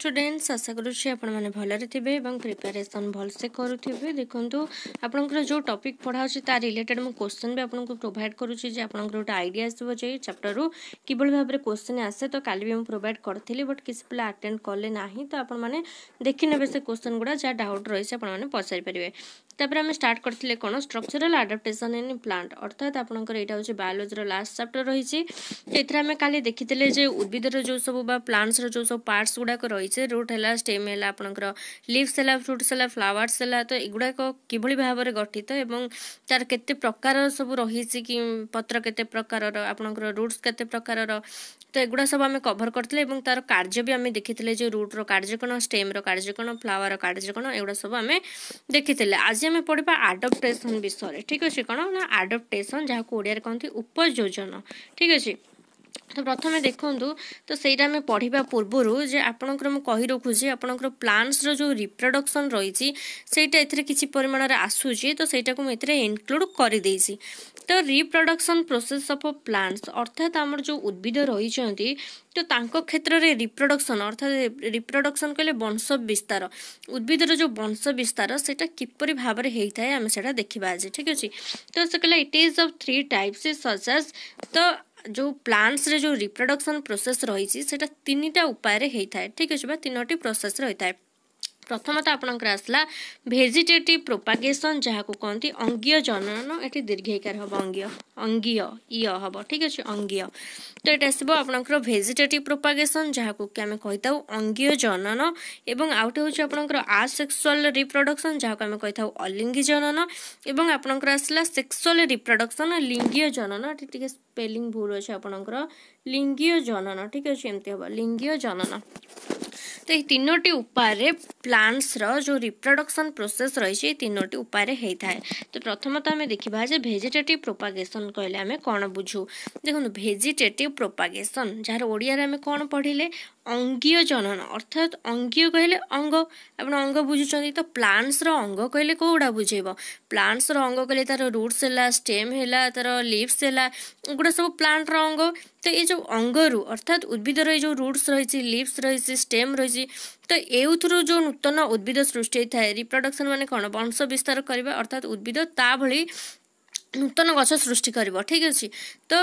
Students আশা করছি আপনার ভালরে থাকবে এবং প্রিপারেসন ভালসে করুবে দেখুন আপনার যে টপিক পড়া হচ্ছে তার রিলেটেড মু কোশ্চেন বি আপনার প্রোভাইড করছি যে আপনার গোটে আইডিয়া আসবে যে চ্যাপ্টর কিভাবে ভাবে কোশ্চেন আসে তো কালি বি প্রোভাইড করি বট কিছু পিলা আটেন্ড কলে না তো আপনার দেখি নেবে সে কোশ্চেন গুড়া যা ডাউট রয়েছে আপনার পচারি পারবে তাপরে আমি স্টার্ট করলে কোণ স্ট্রকচরাল আডাপ্টেসন ইন প্লান্ট অর্থাৎ আপনার এটা হচ্ছে বায়োলোজির লাস্ট চাপ্টর রয়েছে এতে আমি কালি দেখিলে যে উদ্ভিদর যে সব বা প্লান্টসর যে সব পার্টস গুড়াক রয়েছে রুট হল স্টেম হল আপনার লিভস হল ফ্রুটস হল ফ্লাওয়ার্স হল তো এগুড়াক কিভাবে ভাবে গঠিত এবং তার কেতে প্রকার সব রয়েছে কি পত্র কেতে প্রকারর আপনার রুটস কেতে প্রকারর তো এগুড়া সব আমি কভর করলে এবং তার কার্য বি আমি দেখিলে যে রুটর কার্য কোণ স্টেমর কার্য কোণ ফ্লাওয়ার কার্য কোণ এগুড়া সব আমি দেখিলে আজ आम पढ़ा आडप्टेसन विषय ठीक अच्छे कौन ना आडप्टेसन जहाँ ओडिया कहते उपयोजन ठीक अच्छे ତ ପ୍ରଥମେ ଦେଖନ୍ତୁ ତ ସେଇଟା ଆମେ ପଢ଼ିବା ପୂର୍ବରୁ ଯେ ଆପଣଙ୍କର ମୁଁ କହି ରଖୁଛି ଆପଣଙ୍କର ପ୍ଲାଣ୍ଟସର ଯେଉଁ ରିପ୍ରଡ଼କ୍ସନ୍ ରହିଛି ସେଇଟା ଏଥିରେ କିଛି ପରିମାଣରେ ଆସୁଛି ତ ସେଇଟାକୁ ମୁଁ ଏଥିରେ ଇନକ୍ଲୁଡ଼ କରିଦେଇଛି ତ ରିପ୍ରଡ଼କ୍ସନ୍ ପ୍ରୋସେସ୍ ଅଫ୍ ପ୍ଲାଣ୍ଟସ୍ ଅର୍ଥାତ୍ ଆମର ଯେଉଁ ଉଦ୍ଭିଦ ରହିଛନ୍ତି ତ ତାଙ୍କ କ୍ଷେତ୍ରରେ ରିପ୍ରଡ଼କ୍ସନ୍ ଅର୍ଥାତ୍ ରିପ୍ରଡ଼କ୍ସନ୍ କହିଲେ ବଂଶ ବିସ୍ତାର ଉଦ୍ଭିଦର ଯେଉଁ ବଂଶ ବିସ୍ତାର ସେଇଟା କିପରି ଭାବରେ ହେଇଥାଏ ଆମେ ସେଇଟା ଦେଖିବା ଆଜି ଠିକ୍ ଅଛି ତ ସେ କହିଲା it is of three types such as ତ ଯେଉଁ ପ୍ଲାଣ୍ଟସ୍ରେ ଯେଉଁ ରିପ୍ରଡ଼କ୍ସନ୍ ପ୍ରୋସେସ୍ ରହିଛି ସେଇଟା ତିନିଟା ଉପାୟରେ ହେଇଥାଏ ଠିକ୍ ଅଛି ବା ତିନୋଟି ପ୍ରୋସେସ୍ ରହିଥାଏ ପ୍ରଥମତଃ ଆପଣଙ୍କର ଆସିଲା ଭେଜିଟେଟିଭ୍ ପ୍ରୋପାଗେସନ୍ ଯାହାକୁ କହନ୍ତି ଅଙ୍ଗୀୟ ଜନନ ଏଠି ଦୀର୍ଘିକାର ହେବ ଅଙ୍ଗୀୟ ଅଙ୍ଗୀୟ ଇୟ ହେବ ଠିକ୍ ଅଛି ଅଙ୍ଗୀୟ ତ ଏଇଟା ଆସିବ ଆପଣଙ୍କର ଭେଜିଟେଟିଭ୍ ପ୍ରୋପାଗେସନ୍ ଯାହାକୁ କି ଆମେ କହିଥାଉ ଅଙ୍ଗୀୟ ଜନନ ଏବଂ ଆଉ ଗୋଟେ ହେଉଛି ଆପଣଙ୍କର ଆସେକ୍ସୁଆଲ୍ ରିପ୍ରଡକ୍ସନ୍ ଯାହାକୁ ଆମେ କହିଥାଉ ଅଲିଙ୍ଗୀ ଜନନ ଏବଂ ଆପଣଙ୍କର ଆସିଲା ସେକ୍ସୁଆଲ୍ ରିପ୍ରଡକ୍ସନ୍ ଲିଙ୍ଗୀୟ ଜନନ ଏଠି ଟିକେ ସ୍ପେଲିଂ ଭୁଲ ଅଛି ଆପଣଙ୍କର লিঙ্গীয় জনন ঠিক আছে এমতি হব লিঙ্গীয় জনন তো এই তিনোটি উপায়ে প্লান্টসর যে রিপ্রডকশন প্রোসেস রয়েছে এই তিনোটি উপায়ে হয়ে থাকে তো প্রথমত আমি দেখা যে ভেজিটেটিভ প্রোপাগেসন কহিলে আমি কোণ বুঝু দেখুন ভেজিটেটিভ প্রোপাগেসন যার ওড়িয়ার আমি কোণ পড়িলে अङ्गीय जनन अर्थात कहले अंग कहिले अंग आुझु त प्लान्टस र अङ्ग कहिले के बुझै प्लान्टस र अङ्ग कहिले तार रूट्स होला स्टेम होला त लीव्स होला गुडा सब प्लांट र अंग त ए जो अङ्ग अर्थात् उद्भिद र यो जो रुट्स रहि लिप्स जो नूतन न सृष्टि सृष्टिए रिप्रोडक्शन माने कन् वंश विस्तार गरेको अर्थात् उद्भिद भली ନୂତନ ଗଛ ସୃଷ୍ଟି କରିବ ଠିକ୍ ଅଛି ତ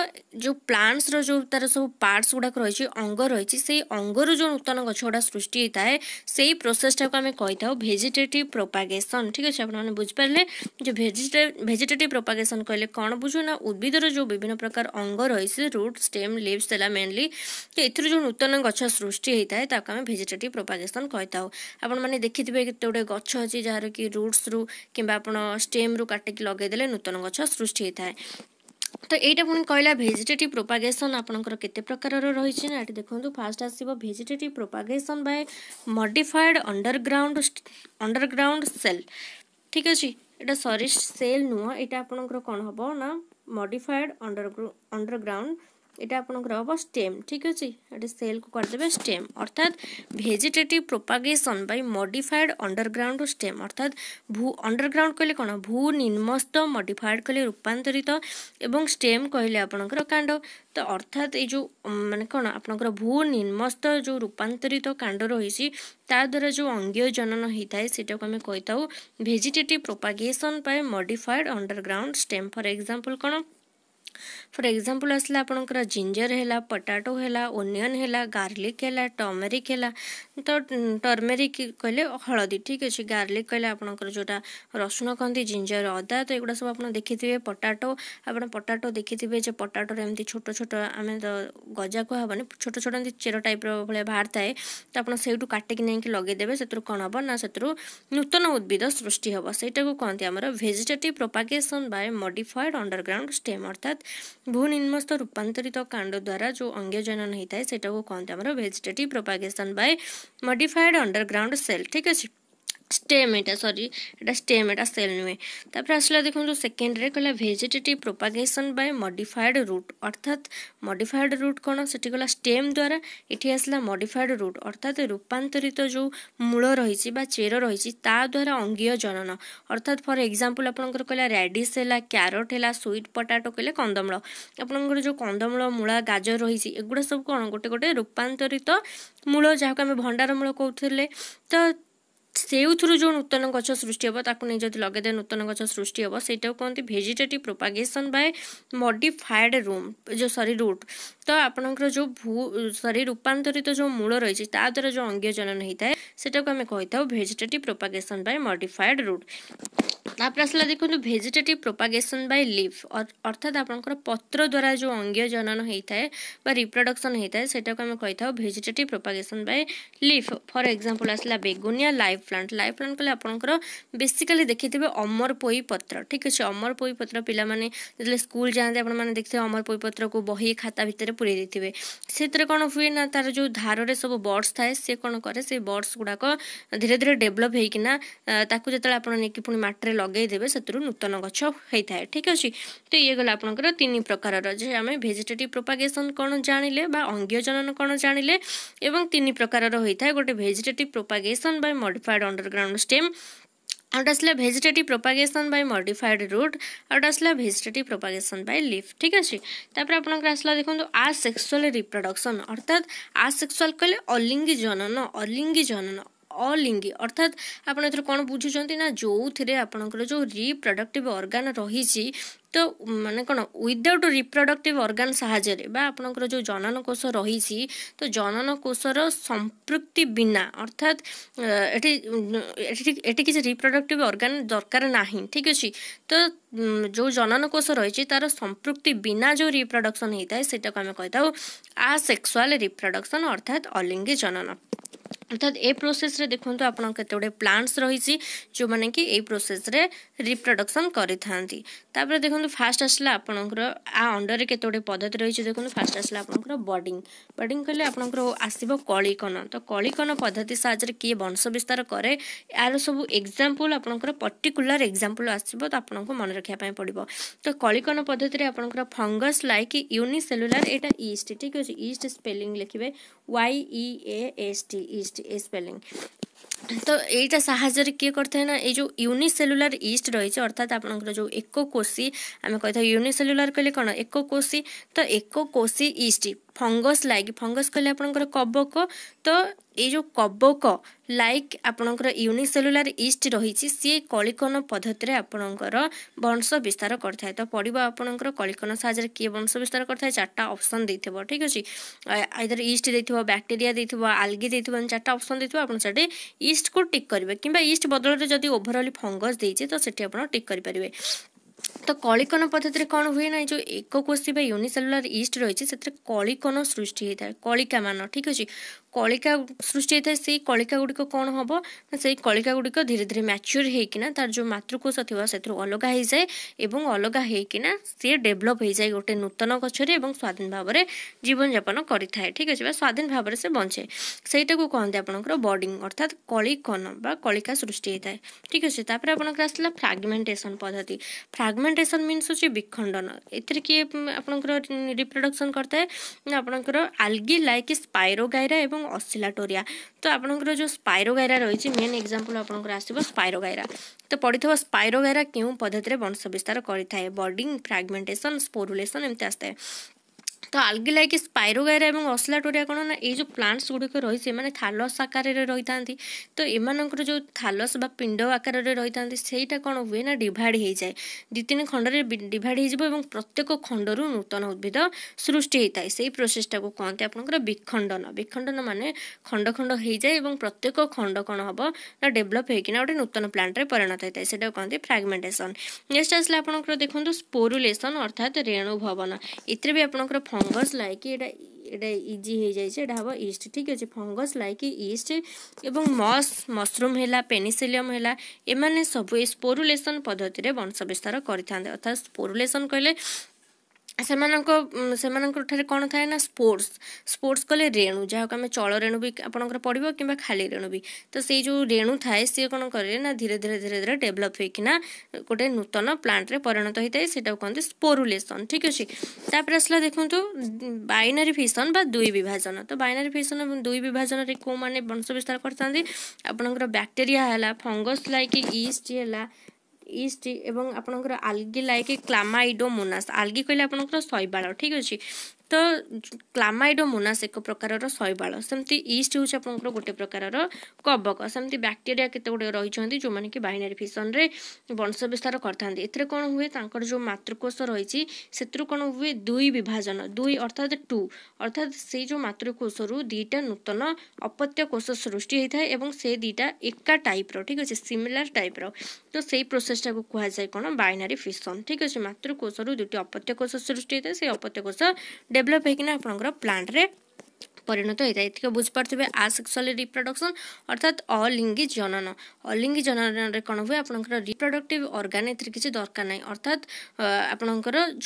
ଯେଉଁ ପ୍ଲାଣ୍ଟସର ଯେଉଁ ତାର ସବୁ ପାର୍ଟସ୍ ଗୁଡ଼ାକ ରହିଛି ଅଙ୍ଗ ରହିଛି ସେଇ ଅଙ୍ଗରୁ ଯେଉଁ ନୂତନ ଗଛ ଗୁଡ଼ା ସୃଷ୍ଟି ହେଇଥାଏ ସେଇ ପ୍ରୋସେସଟାକୁ ଆମେ କହିଥାଉ ଭେଜିଟେଟିଭ୍ ପ୍ରୋପାଗେସନ୍ ଠିକ୍ ଅଛି ଆପଣମାନେ ବୁଝିପାରିଲେ ଯେ ଭେଜିଟେ ଭେଜିଟେଟିଭ୍ ପ୍ରୋପାଗେସନ୍ କହିଲେ କ'ଣ ବୁଝୁ ନା ଉଦ୍ଭିଦର ଯେଉଁ ବିଭିନ୍ନ ପ୍ରକାର ଅଙ୍ଗ ରହିଛି ରୁଟ୍ ଷ୍ଟେମ୍ ଲିଭ୍ସ ହେଲା ମେନଲି ତ ଏଥିରୁ ଯେଉଁ ନୂତନ ଗଛ ସୃଷ୍ଟି ହେଇଥାଏ ତାକୁ ଆମେ ଭେଜିଟେଟିଭ୍ ପ୍ରୋପାଗେସନ୍ କହିଥାଉ ଆପଣମାନେ ଦେଖିଥିବେ କେତେ ଗୁଡ଼ିଏ ଗଛ ଅଛି ଯାହାର କି ରୁଟ୍ସରୁ କିମ୍ବା ଆପଣ ଷ୍ଟେମ୍ରୁ କାଟିକି ଲଗେଇଦେଲେ ନୂତନ ଗଛ ସୃଷ୍ଟି ହୋଇଥାଏ ତ ଏଇଟା ପୁଣି କହିଲା ଭେଜିଟେଟିଭ୍ ପ୍ରୋପାଗେସନ୍ ଆପଣଙ୍କର କେତେ ପ୍ରକାରର ରହିଛି ନା ଏଠି ଦେଖନ୍ତୁ ଫାର୍ଷ୍ଟ ଆସିବ vegetative propagation by modified underground underground cell ଠିକ୍ ଅଛି ଏଇଟା ସରି ସେଲ୍ ନୁହଁ ଏଇଟା ଆପଣଙ୍କର କ'ଣ ହେବ ନା ମଡିଫାଏଡ୍ ଅଣ୍ଡର ଅଣ୍ଡରଗ୍ରାଉଣ୍ଡ এটা আপনার হব স্টেম ঠিক আছে এটা সেলকু করেদেবে স্টেম অর্থাৎ vegetative propagation by modified underground stem অর্থাৎ ভূ অন্ডরগ্রাউন্ড কহিলে কোণ ভূ নিম্নস্থ মডিফাইড কহিলে রূপান্তরিত এবং স্টেম কহিলে আপনার কাণ্ড তো অর্থাৎ এই যে মানে কোণ আপনার ভূ নিম্নস্থ যে রূপান্তরিত কাণ্ড রয়েছে তাদ্বারা যে অঙ্গীয় জনন হয়ে থাকে সেটাকে আমি কই থাও vegetative propagation by modified underground stem for example কোণ फर एक्जाम्पल आसला आपणकर जिंजर है पटाटो है ओनियन है गार्लिक है टर्मेरिक है तो टर्मेरिक कहले हलदी ठीक अच्छे गार्लिक कहले आपणकर जो रसुण कहते जिंजर अदा तो युवा सब आप थे पटाटो आप पटाटो देखी थे पटाटो एमती छोट छोट आम गजा कहबनि छोट छोट एमती चेर टाइप भाई बाहर थाए तो आप ସେଇଠୁ नहीं ନେଇକି ଲଗେଇଦେବେ ସେଥିରୁ କ'ଣ ହେବ ନା ସେଥିରୁ ନୂତନ ଉଦ୍ଭିଦ ସୃଷ୍ଟି ହେବ ସେଇଟାକୁ କହନ୍ତି ଆମର vegetative propagation by modified underground stem ଭୂନିମ୍ନସ୍ଥ ରୂପାନ୍ତରିତ କାଣ୍ଡ ଦ୍ୱାରା ଯେଉଁ ଅଙ୍ଗଜନ ହୋଇଥାଏ ସେଇଟାକୁ କହନ୍ତି ଆମର vegetative propagation by modified underground cell ଠିକ୍ ଅଛି স্টেম এটা সরি এটা স্টেম এটা সেল নুহে তারপরে আসলে দেখুন সেকেন্ডরে কহিলা vegetative propagation by modified root অর্থাৎ মডিফায়েড রুট কোণ সেটি গলা স্টেম দ্বারা এটি আসলা মডিফায়েড রুট অর্থাৎ রূপান্তরিত যে মূল রয়েছে বা চের রয়েছে তা দ্বারা অঙ্গীয় জনন অর্থাৎ ফর এক্সাম্পল আপনার কহিলা রেডিস হেলা ক্যারট হেলা সুইট পটাটো কহিলে কন্দমূল আপনার যে কন্দমূল মূলা গাজর রয়েছে এগুলো সব কোণ গোটে গোটে রূপান্তরিত মূল যাকে আমি ভণ্ডার মূল কৌলে তো से जो नूतन गच सृष्टि जब लगेदे नूतन गच सृष्टि से कहते vegetative propagation by modified room जो सरी रुट तो आप भू सरी रूपातरित जो मूल रही द्वारा जो अंग्यजनन होता है सेटा को vegetative propagation by modified root ତାପରେ ଆସିଲା ଦେଖନ୍ତୁ ଭେଜିଟେଟିଭ୍ ପ୍ରୋପାଗେସନ୍ ବାଇ ଲିଭ୍ ଅର୍ଥାତ୍ ଆପଣଙ୍କର ପତ୍ର ଦ୍ୱାରା ଯେଉଁ ଅଙ୍ଗୀୟ ଜନନ ହୋଇଥାଏ ବା ରିପ୍ରଡକ୍ସନ୍ ହୋଇଥାଏ ସେଇଟାକୁ ଆମେ କହିଥାଉ vegetative propagation by leaf for example ଆସିଲା begonia live plant live plant କହିଲେ ଆପଣଙ୍କର ବେସିକାଲି ଦେଖିଥିବେ ଅମର ପୋଇ ପତ୍ର ଠିକ୍ ଅଛି ଅମର ପୋଇ ପତ୍ର ପିଲାମାନେ ଯେତେବେଳେ ସ୍କୁଲ ଯାଆନ୍ତି ଆପଣମାନେ ଦେଖିଥିବେ ଅମର ପୋଇ ପତ୍ରକୁ ବହି ଖାତା ଭିତରେ ପୁରେଇ ଦେଇଥିବେ ସେଥିରେ କ'ଣ ହୁଏ ନା ତାର ଯେଉଁ ଧାରରେ ସବୁ ବର୍ଡସ୍ ଥାଏ ସେ କ'ଣ କରେ ସେ ବର୍ଡସ୍ ଗୁଡ଼ାକ ଧୀରେ ଧୀରେ ଡେଭଲପ୍ ହେଇକିନା ତାକୁ ଯେତେବେଳେ ଆପଣ ନେଇକି ପୁଣି ମାଟିରେ ଲଗାଇଦେବେ ସେଥିରୁ ନୂତନ ଗଛ ହୋଇଥାଏ ଠିକ୍ ଅଛି ତ ଇଏ ଗଲା ଆପଣଙ୍କର ତିନି ପ୍ରକାରର ଯେ ଆମେ ଭେଜିଟେଟିଭ୍ ପ୍ରୋପାଗେସନ୍ କ'ଣ ଜାଣିଲେ ବା ଅଙ୍ଗୀୟଜନନ କ'ଣ ଜାଣିଲେ ଏବଂ ତିନି ପ୍ରକାରର ହୋଇଥାଏ ଗୋଟେ vegetative propagation by modified underground stem आउट आसला vegetative propagation by modified root आउट आसला भेजिटेटिव प्रोपागेसन बै लिफ ठीक अच्छे तापर आप आसला देखो आसेक्सुआल रिप्रडक्शन अर्थात आसेक्सुआल कहले अलिंगी जनन अलिंगी जनन ଅଲିଙ୍ଗି ଅର୍ଥାତ୍ ଆପଣ ଏଥିରୁ କ'ଣ ବୁଝୁଛନ୍ତି ନା ଯେଉଁଥିରେ ଆପଣଙ୍କର ଯେଉଁ ରିପ୍ରଡ଼କ୍ଟିଭ୍ ଅର୍ଗାନ୍ ରହିଛି ତ ମାନେ କ'ଣ ୱିଦାଉଟ୍ ରିପ୍ରଡ଼କ୍ଟିଭ୍ ଅର୍ଗାନ୍ ସାହାଯ୍ୟରେ ବା ଆପଣଙ୍କର ଯେଉଁ ଜନନ କୋଷ ରହିଛି ତ ଜନନ କୋଷର ସମ୍ପୃକ୍ତି ବିନା ଅର୍ଥାତ୍ ଏଠି ଏଠି ଏଠି କିଛି ରିପ୍ରଡ଼କ୍ଟିଭ୍ ଅର୍ଗାନ୍ ଦରକାର ନାହିଁ ଠିକ୍ ଅଛି ତ ଯେଉଁ ଜନନ କୋଷ ରହିଛି ତା'ର ସମ୍ପୃକ୍ତି ବିନା ଯେଉଁ ରିପ୍ରଡ଼କ୍ସନ୍ ହେଇଥାଏ ସେଇଟାକୁ ଆମେ କହିଥାଉ ଆ ସେକ୍ସୁଆଲ୍ ରିପ୍ରଡ଼କ୍ସନ୍ ଅର୍ଥାତ୍ ଅଲିଙ୍ଗୀ ଜନନ अर्थात ए प्रोसेस रे देखु आपन केतगुड़े प्लांट्स रही जो मैंने कि यही प्रोसेस रे रिप्रोडक्शन करपर देखो फास्ट आसला आपंकर आ अंडर केतगुड़े पद्धति रही देखो फास्ट आसला आपंकर बडिंग बडिंग कले आपंकर आसो कलीकन तो कलीकन पद्धति साहय किए वंश विस्तार कै यार सब एक्जामपल आपंकर पर्टिकुलर एक्जामपल आसो तो आपको मन रखापी पड़ो तो कलीकन पद्धति आपंकर फंगस लाइक यूनिसेलुलार यहाँ इस्ट ठीक अच्छे इस्ट स्पेलींग लिखे Y E S T yeast yeast ଏ ସ୍ପେଲିଂ ତ ଏଇଟା ସାହାଯ୍ୟରେ କିଏ କରିଥାଏ ନା ଏଇ ଯେଉଁ ୟୁନିସେଲୁଲାର ଇଷ୍ଟ ରହିଛି ଅର୍ଥାତ୍ ଆପଣଙ୍କର ଯେଉଁ ଏକକୋଷୀ ଆମେ କହିଥାଉ ୟୁନିସେଲୁଲାର କହିଲେ କ'ଣ ଏକକୋଷୀ ତ ଏକକୋଷୀ ଇଷ୍ଟ ଫଙ୍ଗସ୍ ଲାଇକ୍ ଫଙ୍ଗସ୍ କହିଲେ ଆପଣଙ୍କର କବକ ତ ଏଇ ଯେଉଁ କବକ ଲାଇକ୍ ଆପଣଙ୍କର ୟୁନିସେଲୁଲାର ଇଷ୍ଟ ରହିଛି ସିଏ କଳିକନ ପଦ୍ଧତିରେ ଆପଣଙ୍କର ବଂଶ ବିସ୍ତାର କରିଥାଏ ତ ପଡ଼ିବ ଆପଣଙ୍କର କଳିକନ ସାହାଯ୍ୟରେ କିଏ ବଂଶ ବିସ୍ତାର କରିଥାଏ ଚାରିଟା ଅପସନ୍ ଦେଇଥିବ ଠିକ୍ ଅଛି ଆଇଦର ଇଷ୍ଟ ଦେଇଥିବ ବ୍ୟାକ୍ଟେରିଆ ଦେଇଥିବ ଆଲଗି ଦେଇଥିବ ଚାରିଟା ଅପସନ୍ ଦେଇଥିବ ଆପଣ ସେଠି ଇଷ୍ଟକୁ ଟିକ୍ କରିବେ କିମ୍ବା ଇଷ୍ଟ ବଦଳରେ ଯଦି ଓଭରଅଲି ଫଙ୍ଗସ୍ ଦେଇଛି ତ ସେଠି ଆପଣ ଟିକ୍ କରିପାରିବେ ତ କଳିକଣ ପଦ୍ଧତିରେ କ'ଣ ହୁଏ ନା ଏ ଯେଉଁ କୋଷି ବା ୟୁନିସେଲୁଲାର ଇଷ୍ଟ ରହିଛି ସେଥିରେ କଳିକଣ ସୃଷ୍ଟି ହେଇଥାଏ କଳିକାମାନ ଠିକ୍ ଅଛି କଳିକା ସୃଷ୍ଟି ହେଇଥାଏ ସେଇ କଳିକା ଗୁଡ଼ିକ କ'ଣ ହେବ ନା ସେଇ କଳିକା ଗୁଡ଼ିକ ଧୀରେ ଧୀରେ ମ୍ୟାଚ୍ୟୁର ହେଇକିନା ତାର ଯେଉଁ ମାତୃକୋଷ ଥିବ ସେଥିରୁ ଅଲଗା ହେଇଯାଏ ଏବଂ ଅଲଗା ହେଇକିନା ସିଏ ଡେଭଲପ୍ ହେଇଯାଏ ଗୋଟେ ନୂତନ ଗଛରେ ଏବଂ ସ୍ୱାଧୀନ ଭାବରେ ଜୀବନଯାପନ କରିଥାଏ ଠିକ୍ ଅଛି ବା ସ୍ୱାଧୀନ ଭାବରେ ସେ ବଞ୍ଚେ ସେଇଟାକୁ କହନ୍ତି ଆପଣଙ୍କର ବଡିଂ ଅର୍ଥାତ୍ କଳିକନ ବା କଳିକା ସୃଷ୍ଟି ହେଇଥାଏ ଠିକ୍ ଅଛି ତାପରେ ଆପଣଙ୍କର ଆସିଲା ଫ୍ରାଗମେଣ୍ଟେସନ୍ ପଦ୍ଧତି ଫ୍ରାଗମେଣ୍ଟେସନ୍ ମିନ୍ସ ହେଉଛି ବିଖଣ୍ଡନ ଏଥିରେ କିଏ ଆପଣଙ୍କର ରିପ୍ରଡ଼କ୍ସନ୍ କରିଥାଏ ଆପଣଙ୍କର ଆଲଗି ଲାଇକ୍ ସ୍ପାଇରୋଗାଇରା ଏବଂ ଅସିଲାଟୋରିଆ ତ ଆପଣଙ୍କର ଯେଉଁ ସ୍ପାଇରୋଗାଇରା ରହିଛି ମେନ୍ ଏକ୍ଜାମ୍ପଲ୍ ଆପଣଙ୍କର ଆସିବ ସ୍ପାଇରୋଗାଇରା ତ ପଡ଼ିଥିବ ସ୍ପାଇରୋଗାଇରା କେଉଁ ପଦ୍ଧତିରେ ବଂଶ ବିସ୍ତାର କରିଥାଏ ବଡିଂ ଫ୍ରାଗମେଣ୍ଟେସନ୍ ସ୍ପୋରୁଲେସନ୍ ଏମିତି ଆସିଥାଏ ତ ଆଲଗି ଆଲଗିଲାଇକି ସ୍ପାଇରୋଗାଇରା ଏବଂ ଅସ୍ଲାଟୋରିଆ କ'ଣ ନା ଏଇ ଯେଉଁ ପ୍ଲାଣ୍ଟସ୍ ଗୁଡ଼ିକ ରହିଛି ଏମାନେ ଥାଲସ୍ ଆକାରରେ ରହିଥାନ୍ତି ତ ଏମାନଙ୍କର ଯେଉଁ ଥାଲସ୍ ବା ପିଣ୍ଡ ଆକାରରେ ରହିଥାନ୍ତି ସେଇଟା କ'ଣ ହୁଏ ନା ଡିଭାଇଡ଼ ହେଇଯାଏ ଦୁଇ ତିନି ଖଣ୍ଡରେ ଡିଭାଇଡ଼ ହେଇଯିବ ଏବଂ ପ୍ରତ୍ୟେକ ଖଣ୍ଡରୁ ନୂତନ ଉଦ୍ଭିଦ ସୃଷ୍ଟି ହୋଇଥାଏ ସେଇ ପ୍ରୋସେସ୍ଟାକୁ କହନ୍ତି ଆପଣଙ୍କର ବିଖଣ୍ଡନ ବିଖଣ୍ଡନ ମାନେ ଖଣ୍ଡ ଖଣ୍ଡ ହେଇଯାଏ ଏବଂ ପ୍ରତ୍ୟେକ ଖଣ୍ଡ କ'ଣ ହେବ ନା ଡେଭଲପ୍ ହେଇକିନା ଗୋଟେ ନୂତନ ପ୍ଲାଣ୍ଟରେ ପରିଣତ ହୋଇଥାଏ ସେଇଟାକୁ କହନ୍ତି ଫ୍ରାଗମେଣ୍ଟେସନ୍ ନେକ୍ସଟ୍ ଆସିଲା ଆପଣଙ୍କର ଦେଖନ୍ତୁ ସ୍ପୋରୁଲେସନ୍ ଅର୍ଥାତ୍ ରେଣୁ ଭବନ ଏଥିରେ ବି ଆପଣଙ୍କର फंगस लाइक एटा इजी हो जाए हम इस्ट ठीक अच्छे फंगस लाइक इस्ट एवं मस मशरूम है पेनिसिलियम है सब स्पोरुलेसन पद्धति वंश विस्तार करते अर्थात स्पोरुलेसन कहले ସେମାନଙ୍କ ସେମାନଙ୍କଠାରେ କ'ଣ ଥାଏ ନା ସ୍ପୋର୍ଟସ୍ ସ୍ପୋର୍ଟସ୍ କଲେ ରେଣୁ ଯାହାକୁ ଆମେ ଚଳ ରେଣୁ ବି ଆପଣଙ୍କର ପଡ଼ିବ କିମ୍ବା ଖାଲି ରେଣୁ ବି ତ ସେଇ ଯେଉଁ ରେଣୁ ଥାଏ ସିଏ କ'ଣ କରେ ନା ଧୀରେ ଧୀରେ ଧୀରେ ଧୀରେ ଡେଭଲପ୍ ହେଇକିନା ଗୋଟେ ନୂତନ ପ୍ଲାଣ୍ଟରେ ପରିଣତ ହେଇଥାଏ ସେଇଟାକୁ କହନ୍ତି ସ୍ପୋରୁଲେସନ୍ ଠିକ୍ ଅଛି ତାପରେ ଆସିଲା ଦେଖନ୍ତୁ ବାଇନାରୀ ଫିସନ୍ ବା ଦୁଇ ବିଭାଜନ ତ ବାଇନାରୀ ଫିସନ୍ ଏବଂ ଦୁଇ ବିଭାଜନରେ କେଉଁମାନେ ବଂଶ ବିସ୍ତାର କରିଥାନ୍ତି ଆପଣଙ୍କର ବ୍ୟାକ୍ଟେରିଆ ହେଲା ଫଙ୍ଗସ୍ ଲାଇକ୍ ଇଷ୍ଟ ହେଲା ଇଷ୍ଟ ଏବଂ ଆପଣଙ୍କର ଆଲଗି ଲାଇକ୍ କ୍ଲାମାଇଡ଼ୋମୋନାସ୍ ଆଲଗି କହିଲେ ଆପଣଙ୍କର ଶୈବାଳ ଠିକ୍ ଅଛି ତ କ୍ଲାମାଇଡ଼ୋମ ମୋନାସ ଏକ ପ୍ରକାରର ଶୈବାଳ ସେମିତି ଇଷ୍ଟ ହେଉଛି ଆପଣଙ୍କର ଗୋଟେ ପ୍ରକାରର କବକ ସେମିତି ବ୍ୟାକ୍ଟେରିଆ କେତେ ଗୁଡ଼ିଏ ରହିଛନ୍ତି ଯେଉଁମାନେ କି ବାଇନାରୀ ଫିସନରେ ବଂଶ ବିସ୍ତାର କରିଥାନ୍ତି ଏଥିରେ କ'ଣ ହୁଏ ତାଙ୍କର ଯେଉଁ ମାତୃକୋଷ ରହିଛି ସେଥିରୁ କ'ଣ ହୁଏ ଦୁଇ ବିଭାଜନ ଦୁଇ ଅର୍ଥାତ ଟୁ ଅର୍ଥାତ ସେଇ ଯେଉଁ ମାତୃକୋଷରୁ ଦୁଇଟା ନୂତନ ଅପତ୍ୟ କୋଷ ସୃଷ୍ଟି ହୋଇଥାଏ ଏବଂ ସେ ଦୁଇଟା ଏକା ଟାଇପ୍ର ଠିକ୍ ଅଛି ସିମିଲାର ଟାଇପ୍ର ତ ସେଇ ପ୍ରୋସେସଟାକୁ କୁହାଯାଏ କ'ଣ ବାଇନାରୀ ଫିସନ୍ ଠିକ୍ ଅଛି ମାତୃକୋଷରୁ ଦୁଇଟି ଅପତ୍ୟ କୋଷ ସୃଷ୍ଟି ହୋଇଥାଏ ସେଇ ଅପତ୍ୟ କୋଷ ଡେଭଲପ୍ ହେଇକିନା ଆପଣଙ୍କର ପ୍ଲାଣ୍ଟରେ পরিণত হয়ে থেকে বুঝিপারে আসেক্সুয়াল রিপ্রডকশন অর্থাৎ অলিঙ্গি জনন অলিঙ্গি জননরে কোণ হুয়ে আপনার রিপ্রডক্টিভ অর্গান এর কিছু দরকার নাই অর্থাৎ আপনার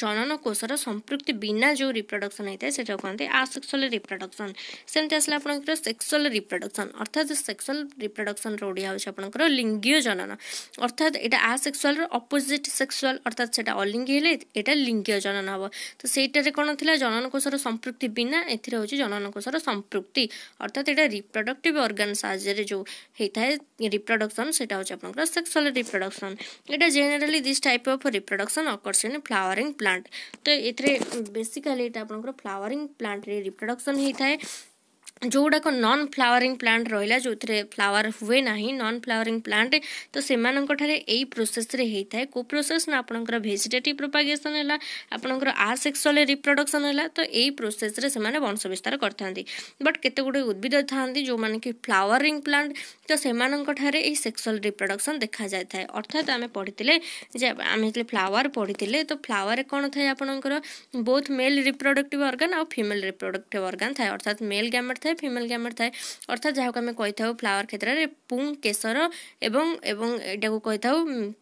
জনন কোষর সম্পৃক্তি বিনা যে রিপ্রডকশন হয়ে থাকে সেটা কুহতি আসেক্সুয়াল রিপ্রডকশন সেমতি আসলে আপনার সেক্সুয়াল রিপ্রডকশন অর্থাৎ সেক্সুয়াল রিপ্রডকশন ওড়িয়া হচ্ছে আপনার লিঙ্গীয় জনন অর্থাৎ এটা আসেক্সুয়াল অপোজিট সেক্সুয়াল অর্থাৎ সেটা অলিঙ্গি হলে এটা লিঙ্গীয় জনন হব তো সেইটার কোণ লা জনন কোষর সম্পৃক্তি বিনা এর হচ্ছে জনন কোষ ଅଂଶର ସମ୍ପୃକ୍ତି ଅର୍ଥାତ୍ ଏଇଟା ରିପ୍ରଡକ୍ଟିଭ୍ ଅର୍ଗାନ୍ ସାହାଯ୍ୟରେ ଯେଉଁ ହେଇଥାଏ ରିପ୍ରଡକ୍ସନ୍ ସେଇଟା ହେଉଛି ଆପଣଙ୍କର ସେକ୍ସୁଆଲ୍ ରିପ୍ରଡକ୍ସନ୍ ଏଇଟା generally this type of reproduction occurs in flowering plant ତ ଏଥିରେ ବେସିକାଲି ଏଇଟା ଆପଣଙ୍କର ଫ୍ଲାୱାରିଂ ପ୍ଲାଣ୍ଟରେ ରିପ୍ରଡକ୍ସନ୍ ହେଇଥାଏ जोड़ा को नॉन फ्लावरिंग प्लांट रहा जो थे फ्लावर हुए ना नॉन फ्लावरिंग प्लांट तो से यही प्रोसेस होता है को प्रोसेस ना आपंकर भेजिटेटिव प्रोपागेसन है आपंकर आसेक्सुआल रिप्रडक्शन है तो यही प्रोसेस वंश विस्तार करते बट केते गुड़े उद्भिद था जो मैंने कि फ्लावरिंग प्लांट तो से सेक्सुअल रिप्रडक्शन देखा जाए अर्थात आम पढ़ी आम जो फ्लावर पढ़ी तो फ्लावर कौन थाए आपर बोथ मेल रिप्रडक्टिव अर्गान आउ फिमेल रिप्रडक्टिव अर्गान थाए अर्थात मेल गैमेट ଥାଏ ଫିମେଲ୍ ଗ୍ୟାମେଟ୍ ଥାଏ ଅର୍ଥାତ୍ ଯାହାକୁ ଆମେ କହିଥାଉ ଫ୍ଲାୱାର କ୍ଷେତ୍ରରେ ପୁଂ କେଶର ଏବଂ ଏବଂ ଏଇଟାକୁ କହିଥାଉ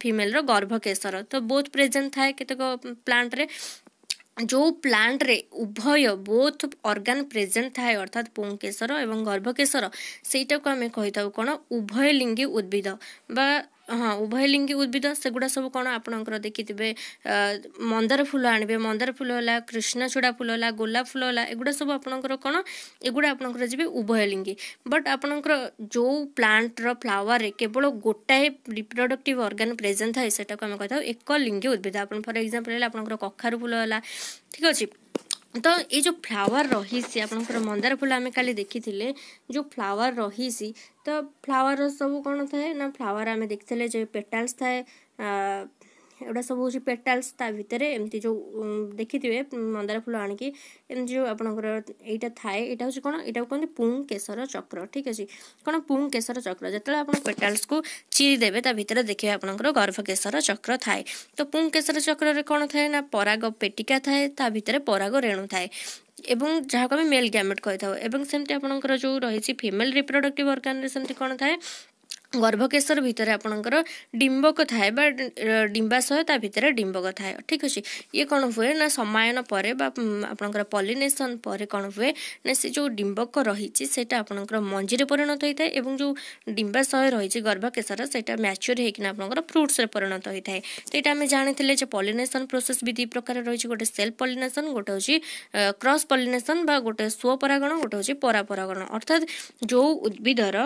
ଫିମେଲ୍ର ଗର୍ଭ କେଶର ତ ବୋଥ୍ ପ୍ରେଜେଣ୍ଟ ଥାଏ କେତେକ ପ୍ଲାଣ୍ଟରେ ଯେଉଁ ପ୍ଲାଣ୍ଟରେ ଉଭୟ ବୋଥ୍ ଅର୍ଗାନ୍ ପ୍ରେଜେଣ୍ଟ ଥାଏ ଅର୍ଥାତ୍ ପୁଂକେଶର ଏବଂ ଗର୍ଭକେଶର ସେଇଟାକୁ ଆମେ କହିଥାଉ କ'ଣ ଉଭୟଲିଙ୍ଗୀ ଉଦ୍ଭିଦ ବା ହଁ ଉଭୟଲିଙ୍ଗୀ ଉଦ୍ଭିଦ ସେଗୁଡ଼ା ସବୁ କ'ଣ ଆପଣଙ୍କର ଦେଖିଥିବେ ମନ୍ଦାର ଫୁଲ ଆଣିବେ ମନ୍ଦାର ଫୁଲ ହେଲା କୃଷ୍ଣଚୂଡ଼ା ଫୁଲ ହେଲା ଗୋଲାପ ଫୁଲ ହେଲା ଏଗୁଡ଼ା ସବୁ ଆପଣଙ୍କର କ'ଣ ଏଗୁଡ଼ା ଆପଣଙ୍କର ଯିବେ ଉଭୟଲିଙ୍ଗୀ ବଟ୍ ଆପଣଙ୍କର ଯେଉଁ ପ୍ଲାଣ୍ଟର ଫ୍ଲାୱାରରେ କେବଳ ଗୋଟାଏ ରିପ୍ରଡକ୍ଟିଭ୍ ଅର୍ଗାନ୍ ପ୍ରେଜେଣ୍ଟ ଥାଏ ସେଟାକୁ ଆମେ କହିଥାଉ ଏକ ଲିଙ୍ଗୀ ଉଦ୍ଭିଦ ଆପଣ ଫର ଏକ୍ଜାମ୍ପଲ୍ ହେଲା ଆପଣଙ୍କର କଖାରୁ ଫୁଲ ହେଲା ଠିକ୍ ଅଛି तो ये जो फ्लावर रही आप मंदार फूल आम कल देखी थे जो फ्लावर रही तो फ्लावर सब कौन था फ्लावर आम देखी जो पेटाल्स थाए एगुटा सब हूँ पेटाल्स भितर एमती जो देखि मंदार फूल आमती जो आप यहाँ थाए यहाँ हूँ कौन यू कहते पुंग केशर चक्र ठीक अच्छे कौन पुंग केशर चक्र जितेबाला आप पेटाल्स को चीरीदे भितर देखिए आप गर्भ केशर चक्र थाए तो पुंग केशर चक्र कौन था ना पराग पेटिका थाए ता भितर पराग रेणु थाए जहाँ को मेल गैमेट कही सेमती आपंकर जो रही फिमेल रिप्रोडक्टिव अर्गान सेमती कौन था ଗର୍ଭକେଶର ଭିତରେ ଆପଣଙ୍କର ଡିମ୍ବକ ଥାଏ ବା ଡିମ୍ବାଶୟ ତା ଭିତରେ ଡିମ୍ବକ ଥାଏ ଠିକ୍ ଅଛି ଇଏ କ'ଣ ହୁଏ ନା ସମାୟନ ପରେ ବା ଆପଣଙ୍କର ପଲିନେସନ୍ ପରେ କ'ଣ ହୁଏ ନା ସେ ଯେଉଁ ଡିମ୍ବକ ରହିଛି ସେଇଟା ଆପଣଙ୍କର ମଞ୍ଜିରେ ପରିଣତ ହୋଇଥାଏ ଏବଂ ଯେଉଁ ଡିମ୍ବାଶୟ ରହିଛି ଗର୍ଭକେଶର ସେଇଟା ମ୍ୟାଚୁର୍ ହେଇକିନା ଆପଣଙ୍କର ଫ୍ରୁଟ୍ସରେ ପରିଣତ ହୋଇଥାଏ ତ ଏଇଟା ଆମେ ଜାଣିଥିଲେ ଯେ ପଲିନେସନ୍ ପ୍ରୋସେସ୍ ବି ଦୁଇ ପ୍ରକାର ରହିଛି ଗୋଟେ ସେଲ୍ଫ ପଲିନେସନ୍ ଗୋଟେ ହେଉଛି କ୍ରସ୍ ପଲିନେସନ୍ ବା ଗୋଟେ ସ୍ୱପରାଗଣ ଗୋଟେ ହେଉଛି ପରାପରାଗଣ ଅର୍ଥାତ୍ ଯେଉଁ ଉଦ୍ଭିଦର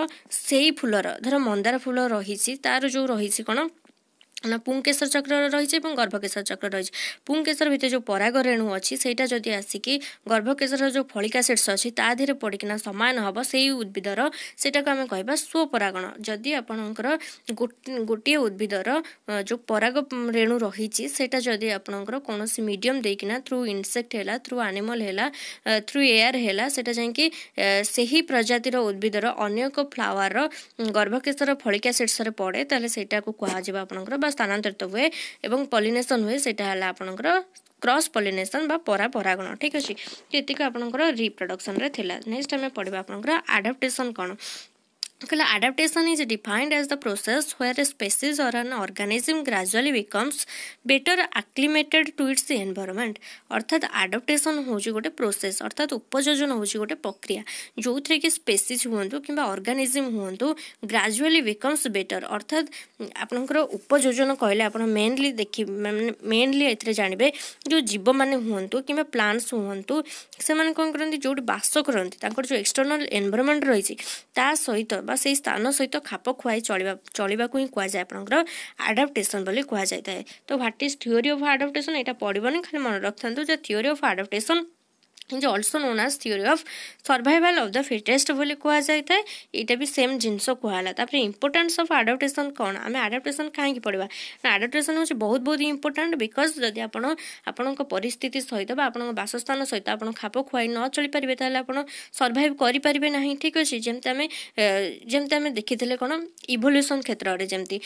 ସେଇ ଫୁଲର ଧର ମନ୍ଦ ମନ୍ଦାର ଫୁଲ ରହିଛି ତାର ଯେଉଁ ରହିଛି କ'ଣ ना पुंकेशर चक्र रही गर्भकेशर चक्र रही पुंकेशर भितर जो पराग रेणु अच्छी से आसिकी गर्भकेशर जो फलिका फलिकाशीर्ष अच्छी ताधे पड़िकिना सामान हम से उद्भिदर से आम कह स्वपरागण जदि आपणकर गोटे उद्भिदर जो पराग रेणु रही जदि आपणकर कौन मीडियम देकना थ्रू इनसेक्ट है थ्रु आनिमल है थ्रु एयर है से प्रजातिर उद्भिदर अनेक फ्लावर गर्भकेशर फलिकाशीर्ष पड़े तो कहजा आप ସ୍ଥାନାନ୍ତରିତ ହୁଏ ଏବଂ ପଲିନେସନ୍ ହୁଏ ସେଇଟା ହେଲା ଆପଣଙ୍କର କ୍ରସ୍ ପଲିନେସନ୍ ବା ପରା ପରାଗଣ ଠିକ୍ ଅଛି ଯେତିକି ଆପଣଙ୍କର ରିପ୍ରଡ଼କ୍ସନ୍ରେ ଥିଲା ନେକ୍ସଟ୍ ଆମେ ପଢ଼ିବା ଆପଣଙ୍କର ଆଡ଼ାପ୍ଟେସନ୍ କ'ଣ Okay, adaptation is defined as the process where a species or an organism gradually becomes better acclimated to its environment. अर्थात adaptation होଉଛି ଗୋଟେ process ଅର୍ଥାତ ଉପଯୋଜନ ହେଉଛି ଗୋଟେ ପ୍ରକ୍ରିୟା ଯେଉଁଥିରେ କି species ହୁଅନ୍ତୁ କିମ୍ବା organism ହୁଅନ୍ତୁ gradually becomes better ଅର୍ଥାତ ଆପଣଙ୍କର ଉପଯୋଜନ କହିଲେ ଆପଣ mainly ଦେଖି mainly ଏଥିରେ ଜାଣିବେ ଯେଉଁ ଜୀବମାନେ ହୁଅନ୍ତୁ କିମ୍ବା plants ହୁଅନ୍ତୁ ସେମାନେ କ'ଣ କରନ୍ତି ଯେଉଁଠି ବାସ କରନ୍ତି ତାଙ୍କର ଯେଉଁ external environment ରହିଛି ତା ସହିତ ବା ସେଇ ସ୍ଥାନ ସହିତ ଖାପ ଖୁଆଇ ଚଳିବା ଚଳିବାକୁ ହିଁ କୁହାଯାଏ ଆପଣଙ୍କର ଆଡ଼ାପ୍ଟେସନ୍ ବୋଲି କୁହାଯାଇଥାଏ ତ what is theory of adaptation ଏଇଟା ପଡ଼ିବନି ଖାଲି ମନେ ରଖିଥାନ୍ତୁ ଯେ theory of adaptation is also known as theory of survival of the fittest ବୋଲି କୁହାଯାଇଥାଏ ଏଇଟା ବି ସେମ୍ ଜିନିଷ କୁହାଗଲା ତାପରେ ଇମ୍ପୋର୍ଟାନ୍ସ ଅଫ୍ ଆଡ଼ାପ୍ଟେସନ୍ କ'ଣ ଆମେ ଆଡ଼ାପ୍ଟେସନ୍ କାହିଁକି ପଢ଼ିବା ନା ଆଡ଼ାପ୍ଟେସନ୍ ହେଉଛି ବହୁତ ବହୁତ ଇମ୍ପୋର୍ଟାଣ୍ଟ ବିକଜ୍ ଯଦି ଆପଣ ଆପଣଙ୍କ ପରିସ୍ଥିତି ସହିତ ବା ଆପଣଙ୍କ ବାସସ୍ଥାନ ସହିତ ଆପଣ ଖାପ ଖୁଆଇ ନ ଚଳିପାରିବେ ତାହେଲେ ଆପଣ ସର୍ଭାଇଭ୍ କରିପାରିବେ ନାହିଁ ଠିକ୍ ଅଛି ଯେମିତି ଆମେ ଯେମିତି ଆମେ ଦେଖିଥିଲେ କ'ଣ ଇଭଲ୍ୟୁସନ୍ କ୍ଷେତ୍ରରେ ଯେମିତି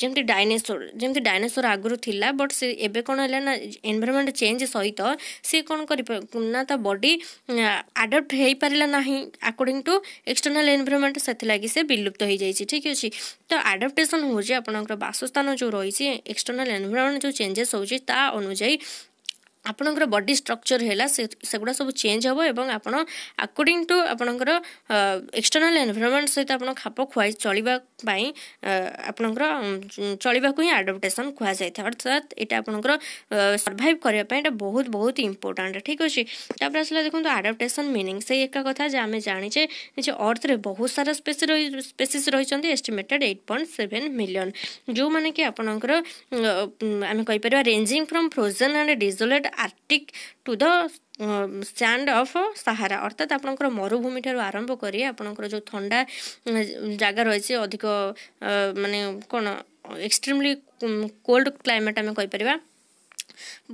ଯେମିତି ଡାଇନେସୋର ଯେମିତି ଡାଇନେସୋର ଆଗରୁ ଥିଲା ବଟ୍ ସେ ଏବେ କ'ଣ ହେଲା ନା ଏନ୍ଭାରମେଣ୍ଟ ଚେଞ୍ଜ ସହିତ ସିଏ କ'ଣ କରି ନା ତା ବଡି ଆଡପ୍ଟ ହେଇପାରିଲା ନାହିଁ ଆକର୍ଡିଂ ଟୁ ଏକ୍ସଟର୍ନାଲ ଏନଭାଇରନମେଣ୍ଟ ସେଥିଲାଗି ସେ ବିଲୁପ୍ତ ହେଇଯାଇଛି ଠିକ୍ ଅଛି ତ ଆଡପ୍ଟେସନ୍ ହେଉଛି ଆପଣଙ୍କର ବାସସ୍ଥାନ ଯେଉଁ ରହିଛି ଏକ୍ସଟର୍ନାଲ ଏନଭାଇରନମେଣ୍ଟ ଯେଉଁ ଚେଞ୍ଜେସ୍ ହେଉଛି ତା ଅନୁଯାୟୀ ଆପଣଙ୍କର ବଡି ଷ୍ଟ୍ରକ୍ଚର୍ ହେଲା ସେ ସେଗୁଡ଼ା ସବୁ ଚେଞ୍ଜ ହେବ ଏବଂ ଆପଣ ଆକର୍ଡ଼ିଂ ଟୁ ଆପଣଙ୍କର ଏକ୍ସଟର୍ନାଲ୍ ଏନ୍ଭାଇରନମେଣ୍ଟ ସହିତ ଆପଣ ଖାପ ଖୁଆଇ ଚଳିବା ପାଇଁ ଆପଣଙ୍କର ଚଳିବାକୁ ହିଁ ଆଡ଼ପ୍ଟେସନ୍ କୁହାଯାଇଥାଏ ଅର୍ଥାତ୍ ଏଇଟା ଆପଣଙ୍କର ସର୍ଭାଇଭ୍ କରିବା ପାଇଁ ଏଇଟା ବହୁତ ବହୁତ ଇମ୍ପୋର୍ଟାଣ୍ଟ ଠିକ୍ ଅଛି ତାପରେ ଆସିଲା ଦେଖନ୍ତୁ ଆଡ଼ପ୍ଟେସନ୍ ମିନିଂ ସେଇ ଏକା କଥା ଯେ ଆମେ ଜାଣିଛେ ଯେ ଅର୍ଥରେ ବହୁତ ସାରା ସ୍ପେସି ସ୍ପେସିସ୍ ରହିଛନ୍ତି estimated eight point seven million ଯେଉଁମାନେ କି ଆପଣଙ୍କର ଆମେ କହିପାରିବା ranging from frozen and desolate Arctic to the stand of Sahara ଅର୍ଥାତ୍ ଆପଣଙ୍କର ମରୁଭୂମି ଠାରୁ ଆରମ୍ଭ କରି ଆପଣଙ୍କର ଯେଉଁ ଥଣ୍ଡା ଜାଗା ରହିଛି ଅଧିକ ମାନେ କ'ଣ ଏକ୍ସଟ୍ରିମଲି କୋଲ୍ଡ କ୍ଲାଇମେଟ୍ ଆମେ କହିପାରିବା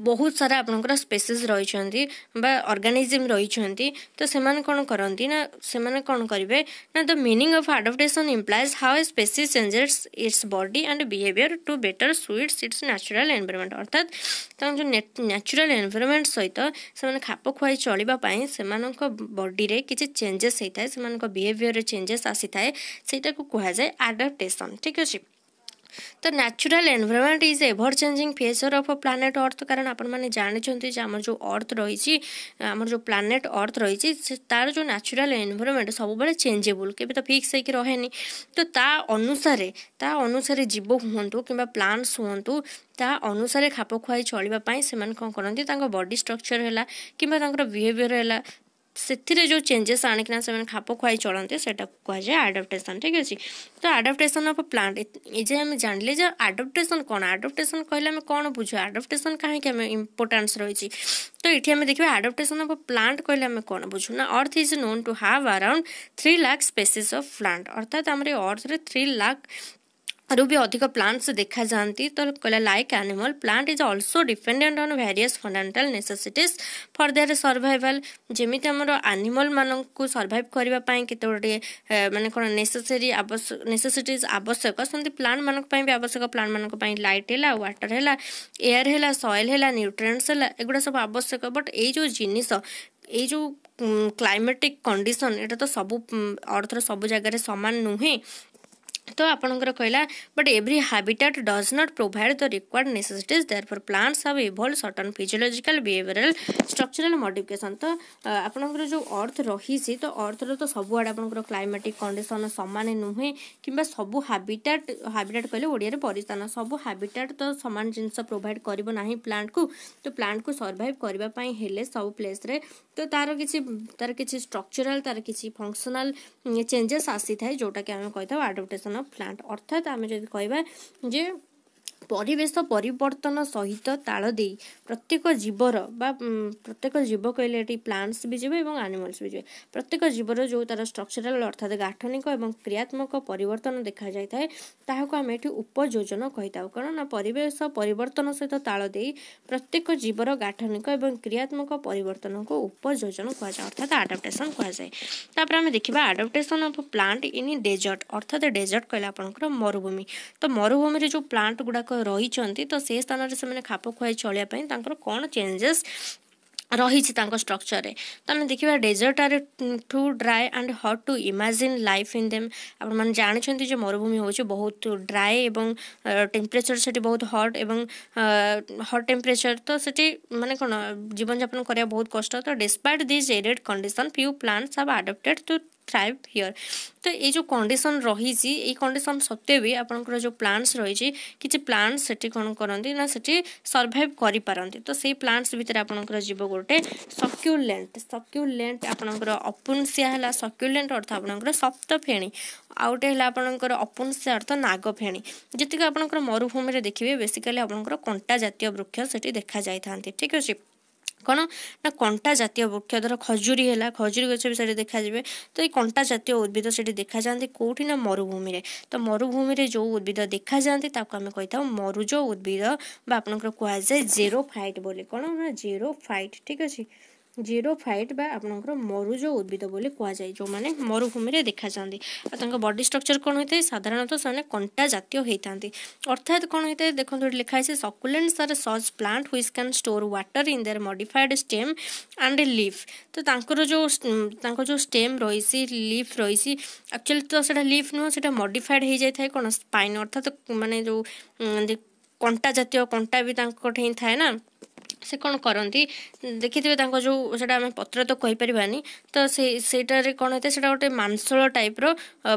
ବହୁତ ସାରା ଆପଣଙ୍କର ସ୍ପେସିସ୍ ରହିଛନ୍ତି ବା ଅର୍ଗାନିଜିମ୍ ରହିଛନ୍ତି ତ ସେମାନେ କ'ଣ କରନ୍ତି ନା ସେମାନେ କ'ଣ କରିବେ ନା the meaning of adaptation implies how a species changes its body and behaviour to better suits its natural environment ଅର୍ଥାତ୍ ତାଙ୍କ ଯେଉଁ ନ୍ୟାଚୁରାଲ୍ ଏନ୍ଭାରମେଣ୍ଟ ସହିତ ସେମାନେ ଖାପ ଖୁଆଇ ଚଳିବା ପାଇଁ ସେମାନଙ୍କ ବଡିରେ କିଛି ଚେଞ୍ଜେସ୍ ହେଇଥାଏ ସେମାନଙ୍କ ବିହେଭିଅର୍ରେ ଚେଞ୍ଜେସ୍ ଆସିଥାଏ ସେଇଟାକୁ କୁହାଯାଏ ଆଡାପ୍ଟେସନ୍ ଠିକ୍ ଅଛି ତ natural environment is ever changing facet of planet Earth କାରଣ ଆପଣମାନେ ଜାଣିଛନ୍ତି ଯେ ଆମର ଯେଉଁ ଅର୍ଥ ରହିଛି ଆମର ଯେଉଁ ପ୍ଲାନେଟ୍ ଅର୍ଥ ରହିଛି ସେ ତାର ଯେଉଁ ନ୍ୟାଚୁରାଲ୍ ଏନ୍ଭାରମେଣ୍ଟ ସବୁବେଳେ ଚେଞ୍ଜେବୁଲ୍ କେବେ ତ ଫିକ୍ସ ହେଇକି ରହେନି ତ ତା ଅନୁସାରେ ତା ଅନୁସାରେ ଜୀବ ହୁଅନ୍ତୁ କିମ୍ବା ପ୍ଲାଣ୍ଟସ୍ ହୁଅନ୍ତୁ ତା ଅନୁସାରେ ଖାପ ଖୁଆଇ ଚଳିବା ପାଇଁ ସେମାନେ କ'ଣ କରନ୍ତି ତାଙ୍କ ବଡି ଷ୍ଟ୍ରକ୍ଚର୍ ହେଲା କିମ୍ବା ତାଙ୍କର ବିହେଭିଅର୍ ହେଲା ସେଥିରେ ଯେଉଁ ଚେଞ୍ଜେସ୍ ଆଣିକିନା ସେମାନେ ଖାପ ଖୁଆଇ ଚଳନ୍ତି ସେଟାକୁ କୁହାଯାଏ ଆଡ଼ପ୍ଟେସନ୍ ଠିକ୍ ଅଛି ତ ଆଡ଼ପ୍ଟେସନ୍ ଅଫ୍ ପ୍ଲାଣ୍ଟ ଯେ ଆମେ ଜାଣିଲେ ଯେ ଆଡ଼ପ୍ଟେସନ୍ କ'ଣ ଆଡ଼ପ୍ଟେସନ୍ କହିଲେ ଆମେ କ'ଣ ବୁଝୁ ଆଡ଼ପ୍ଟେସନ୍ କାହିଁକି ଆମେ ଇମ୍ପୋର୍ଟାନ୍ସ ରହିଛି ତ ଏଠି ଆମେ ଦେଖିବା ଆଡ଼ପ୍ଟେସନ୍ ଅଫ୍ ପ୍ଲାଣ୍ଟ କହିଲେ ଆମେ କ'ଣ ବୁଝୁ ନା Earth is known to have around three lakh species of plant ଅର୍ଥାତ୍ ଆମର ଅର୍ଥରେ ଥ୍ରୀ ଲାକ୍ ରୁ ବି ଅଧିକ ପ୍ଲାଣ୍ଟସ୍ ଦେଖାଯାଆନ୍ତି ତ କହିଲା like animal plant is also dependent on various fundamental necessities for their survival ଯେମିତି ଆମର ଆନିମଲ୍ମାନଙ୍କୁ ସର୍ଭାଇଭ୍ କରିବା ପାଇଁ କେତେ ଗୁଡ଼ିଏ ମାନେ କ'ଣ ନେସେସରି ନେସେସିଟିଜ୍ ଆବଶ୍ୟକ ସେମିତି ପ୍ଲାଣ୍ଟମାନଙ୍କ ପାଇଁ ବି ଆବଶ୍ୟକ ପ୍ଲାଣ୍ଟମାନଙ୍କ ପାଇଁ ଲାଇଟ୍ ହେଲା ୱାଟର୍ ହେଲା ଏୟାର୍ ହେଲା ସଏଲ୍ ହେଲା ନ୍ୟୁଟ୍ରିଏଣ୍ଟସ୍ ହେଲା ଏଗୁଡ଼ା ସବୁ ଆବଶ୍ୟକ ବଟ୍ ଏଇ ଯେଉଁ ଜିନିଷ ଏଇ ଯେଉଁ କ୍ଲାଇମେଟିକ୍ କଣ୍ଡିସନ୍ ଏଇଟା ତ ସବୁ ଅର୍ଥର ସବୁ ଜାଗାରେ ସମାନ ନୁହେଁ तो आपणकर कहला but every habitat does not provide the required necessities therefore plants have evolved certain physiological behavioural structural modification तो आपंकर जो अर्थ रही तो अर्थर तो सबुआडे आपणकर क्लैमेटिक कंडीशन सामान नुहे कि तो तो सब हाबिटाट हाबिटाट कहले ओडिया परिस्थान सबू हाबिटाट तो सामान जिनस प्रोभाइड कर ना प्लांट को तो प्लांट को सर्भाइव करने सब प्लेस तो तार किसी तार किसी स्ट्रक्चराल तार किसी फंक्सनाल चेंजेस आसी थाए जोटा कि आम कही आडप्टेसन ପ୍ଲାଣ୍ଟ ଅର୍ଥାତ୍ ଆମେ ଯଦି କହିବା ଯେ ପରିବେଶ ପରିବର୍ତ୍ତନ ସହିତ ତାଳ ଦେଇ ପ୍ରତ୍ୟେକ ଜୀବର ବା ପ୍ରତ୍ୟେକ ଜୀବ କହିଲେ ଏଠି ପ୍ଲାଣ୍ଟସ୍ ବି ଯିବେ ଏବଂ ଆନିମଲ୍ସ ବି ଯିବେ ପ୍ରତ୍ୟେକ ଜୀବର ଯେଉଁ ତାର ଷ୍ଟ୍ରକ୍ଚରାଲ୍ ଅର୍ଥାତ୍ ଗାଠନିକ ଏବଂ କ୍ରିୟାତ୍ମକ ପରିବର୍ତ୍ତନ ଦେଖାଯାଇଥାଏ ତାହାକୁ ଆମେ ଏଠି ଉପଯୋଜନ କହିଥାଉ କାରଣ ପରିବେଶ ପରିବର୍ତ୍ତନ ସହିତ ତାଳ ଦେଇ ପ୍ରତ୍ୟେକ ଜୀବର ଗାଠନିକ ଏବଂ କ୍ରିୟାତ୍ମକ ପରିବର୍ତ୍ତନକୁ ଉପଯୋଜନ କୁହାଯାଏ ଅର୍ଥାତ୍ ଆଡାପ୍ଟେସନ୍ କୁହାଯାଏ ତାପରେ ଆମେ ଦେଖିବା adaptation of plant in desert ଅର୍ଥାତ୍ ଡେଜର୍ଟ କହିଲେ ଆପଣଙ୍କର ମରୁଭୂମି ତ ମରୁଭୂମିରେ ଯେଉଁ ପ୍ଲାଣ୍ଟ ଗୁଡ଼ାକ ରହିଛନ୍ତି ତ ସେ ସ୍ଥାନରେ ସେମାନେ ଖାପ ଖୁଆଇ ଚଳିବା ପାଇଁ ତାଙ୍କର କ'ଣ ଚେଞ୍ଜେସ୍ ରହିଛି ତାଙ୍କ ଷ୍ଟ୍ରକ୍ଚରରେ ତ ଆମେ ଦେଖିବା desert are too dry and hot to imagine life in them ଆପଣମାନେ ଜାଣିଛନ୍ତି ଯେ ମରୁଭୂମି ହେଉଛି ବହୁତ ଡ୍ରାଏ ଏବଂ ଟେମ୍ପରେଚର୍ ସେଠି ବହୁତ ହଟ୍ ଏବଂ ହଟ୍ ଟେମ୍ପରେଚର୍ ତ ସେଠି ମାନେ କ'ଣ ଜୀବନଯାପନ କରିବା ବହୁତ କଷ୍ଟ ତ despite this arid condition few plants have adapted to thrive here ତ ଏଇ ଯେଉଁ କଣ୍ଡିସନ୍ ରହିଛି ଏଇ କଣ୍ଡିସନ୍ ସତ୍ତ୍ୱେ ବି ଆପଣଙ୍କର ଯେଉଁ ପ୍ଲାଣ୍ଟସ୍ ରହିଛି କିଛି ପ୍ଲାଣ୍ଟସ୍ ସେଠି କ'ଣ କରନ୍ତି ନା ସେଠି ସର୍ଭାଇଭ୍ କରିପାରନ୍ତି ତ ସେଇ ପ୍ଲାଣ୍ଟସ୍ ଭିତରେ ଆପଣଙ୍କର ଯିବ ଗୋଟେ ସକ୍ୟୁଲେଣ୍ଟ ସକ୍ୟୁଲେଣ୍ଟ ଆପଣଙ୍କର ଅପୁନସିଆ ହେଲା ସକ୍ୟୁଲେଣ୍ଟ ଅର୍ଥ ଆପଣଙ୍କର ସପ୍ତ ଫେଣି ଆଉ ଗୋଟେ ହେଲା ଆପଣଙ୍କର ଅପୁନସିଆ ଅର୍ଥ ନାଗ ଫେଣି ଯେତିକି ଆପଣଙ୍କର ମରୁଭୂମିରେ ଦେଖିବେ ବେସିକାଲି ଆପଣଙ୍କର କଣ୍ଟା ଜାତୀୟ ବୃକ୍ଷ ସେଠି ଦେଖାଯାଇଥାନ୍ତି ଠିକ୍ ଅଛି କ'ଣ ନା କଣ୍ଟା ଜାତୀୟ ବୃକ୍ଷ ଧର ଖଜୁରୀ ହେଲା ଖଜୁରୀ ଗଛ ବି ସେଠି ଦେଖାଯିବେ ତ ଏଇ କଣ୍ଟା ଜାତୀୟ ଉଦ୍ଭିଦ ସେଠି ଦେଖାଯାଆନ୍ତି କେଉଁଠି ନା ମରୁଭୂମିରେ ତ ମରୁଭୂମିରେ ଯେଉଁ ଉଦ୍ଭିଦ ଦେଖାଯାଆନ୍ତି ତାକୁ ଆମେ କହିଥାଉ ମରୁଜ ଉଦ୍ଭିଦ ବା ଆପଣଙ୍କର କୁହାଯାଏ ଜେରୋଫାଇଟ୍ ବୋଲି କ'ଣ ନା ଜେରୋଫାଇଟ୍ ଠିକ୍ ଅଛି जीरो फाइट बा मरुज उद्भिद बोली कह जाए जो मैंने मरुभूमि देखा जाती बडी स्ट्रक्चर कौन होता है साधारण से कंटा जितिय अर्थात कौन होता है देखो लिखा है succulents are such plant which can store water in their modified stem and leaf तो जो जो स्टेम रही लिफ रही एक्चुअली तो सेटा लिफ नुह से मडिफाएड हो जाए कौन स्पाइन अर्थात मानने जो कंटा जितिय कंटा भी थाए ना ସେ କ'ଣ କରନ୍ତି ଦେଖିଥିବେ ତାଙ୍କ ଯେଉଁ ସେଇଟା ଆମେ ପତ୍ର ତ କହିପାରିବାନି ତ ସେଇ ସେଇଟାରେ କ'ଣ ହେଇଥାଏ ସେଇଟା ଗୋଟେ ମାଂସଳ ଟାଇପ୍ର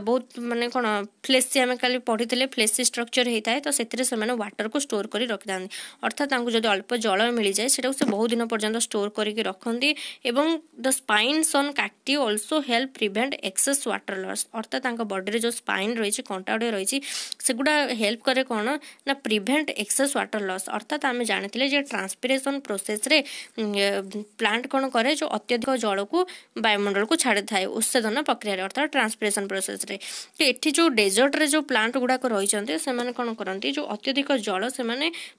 ବହୁତ ମାନେ କ'ଣ ଫ୍ଲେସି ଆମେ କାଲି ପଢ଼ିଥିଲେ ଫ୍ଲେସି ଷ୍ଟ୍ରକ୍ଚର୍ ହେଇଥାଏ ତ ସେଥିରେ ସେମାନେ ୱାଟର୍କୁ ଷ୍ଟୋର୍ କରି ରଖିଥାନ୍ତି ଅର୍ଥାৎ ତାଙ୍କୁ ଯଦି ଅଳ୍ପ ଜଳ ମିଳିଯାଏ ସେଟାକୁ ସେ ବହୁ ଦିନ ପର୍ଯ୍ୟନ୍ତ ଷ୍ଟୋର୍ କରିକି ରଖନ୍ତି ଏବଂ the spines on cacti also help prevent excess water loss ଅର୍ଥାৎ ତାଙ୍କ ବଡ଼ିରେ ଯେଉଁ ସ୍ପାଇନ୍ ରହିଛି କଣ୍ଟା ଗୁଡ଼ିଏ ରହିଛି ସେଗୁଡ଼ା ହେଲ୍ପ କରେ କ'ଣ ନା ପ୍ରିଭେଣ୍ଟ ଏକ୍ସେସ୍ ୱାଟର୍ ଲସ୍ ଅର୍ଥାତ୍ ଆମେ ଜାଣିଥିଲେ ଯେ ଟ୍ରାନ୍ସପିରେସନ୍ ओक्सीडेसन प्रोसेस रे प्लांट कौन कै जो अत्यधिक जल को वायुमंडल को छाड़ था उत्सेदन प्रक्रिय अर्थात ट्रांसपिरेसन प्रोसेस रे तो ये जो डेजर्ट्रे जो प्लांट गुड़ाक रही कौन करती जो अत्यधिक जल से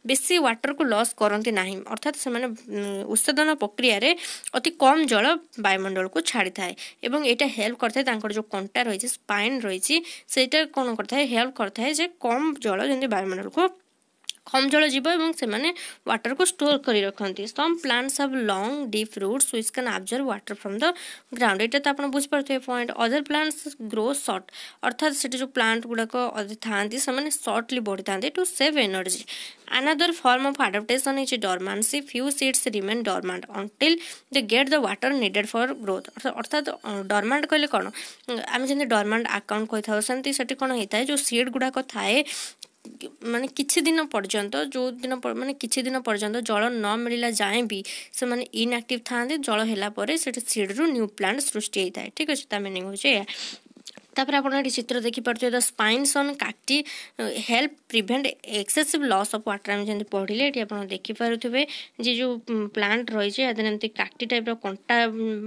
बेस व्टर को लस करती ना अर्थात से उत्सेदन प्रक्रिय अति कम जल वायुमंडल को छाड़ थाए यहाँ हेल्प कर जो कंटा रही स्पाइन रही कौन कर हेल्प करता है कम जल जमी वायुमंडल को कम जल जीवन सेटर को स्टोर कर रखती some plants have long deep roots which can absorb water from the ground ये तो आप बुझे point other plants grow short अर्थात से जो प्लांट गुड़ाक था सर्टली बढ़ी था to save energy another form of adaptation is dormancy few seeds remain dormant until the get the water needed for growth अर्थात डरमांड कहे कौन आम जमी डरमांड आकाउंट कही था कौन होता है जो सीड गुड़ाक थाए ମାନେ କିଛି ଦିନ ପର୍ଯ୍ୟନ୍ତ ଯେଉଁଦିନ ମାନେ କିଛି ଦିନ ପର୍ଯ୍ୟନ୍ତ ଜଳ ନ ମିଳିଲା ଯାଏଁ ବି ସେମାନେ ଇନ୍ଆକ୍ଟିଭ୍ ଥାଆନ୍ତି ଜଳ ହେଲା ପରେ ସେଠି ସିଡ଼୍ରୁ ନ୍ୟୁ ପ୍ଲାଣ୍ଟ ସୃଷ୍ଟି ହେଇଥାଏ ଠିକ୍ ଅଛି ତା ମିନିଂ ହେଉଛି ଏହା ତାପରେ ଆପଣ ଏଠି ଚିତ୍ର ଦେଖିପାରୁଥିବେ the spines on cacti help prevent excessive loss of water ଆମେ ଯେମିତି ପଢ଼ିଲେ ଏଠି ଆପଣ ଦେଖିପାରୁଥିବେ ଯେ ଯେଉଁ ପ୍ଲାଣ୍ଟ ରହିଛି ଏହା ଦେହରେ ଏମିତି କାଟି ଟାଇପ୍ର କଣ୍ଟା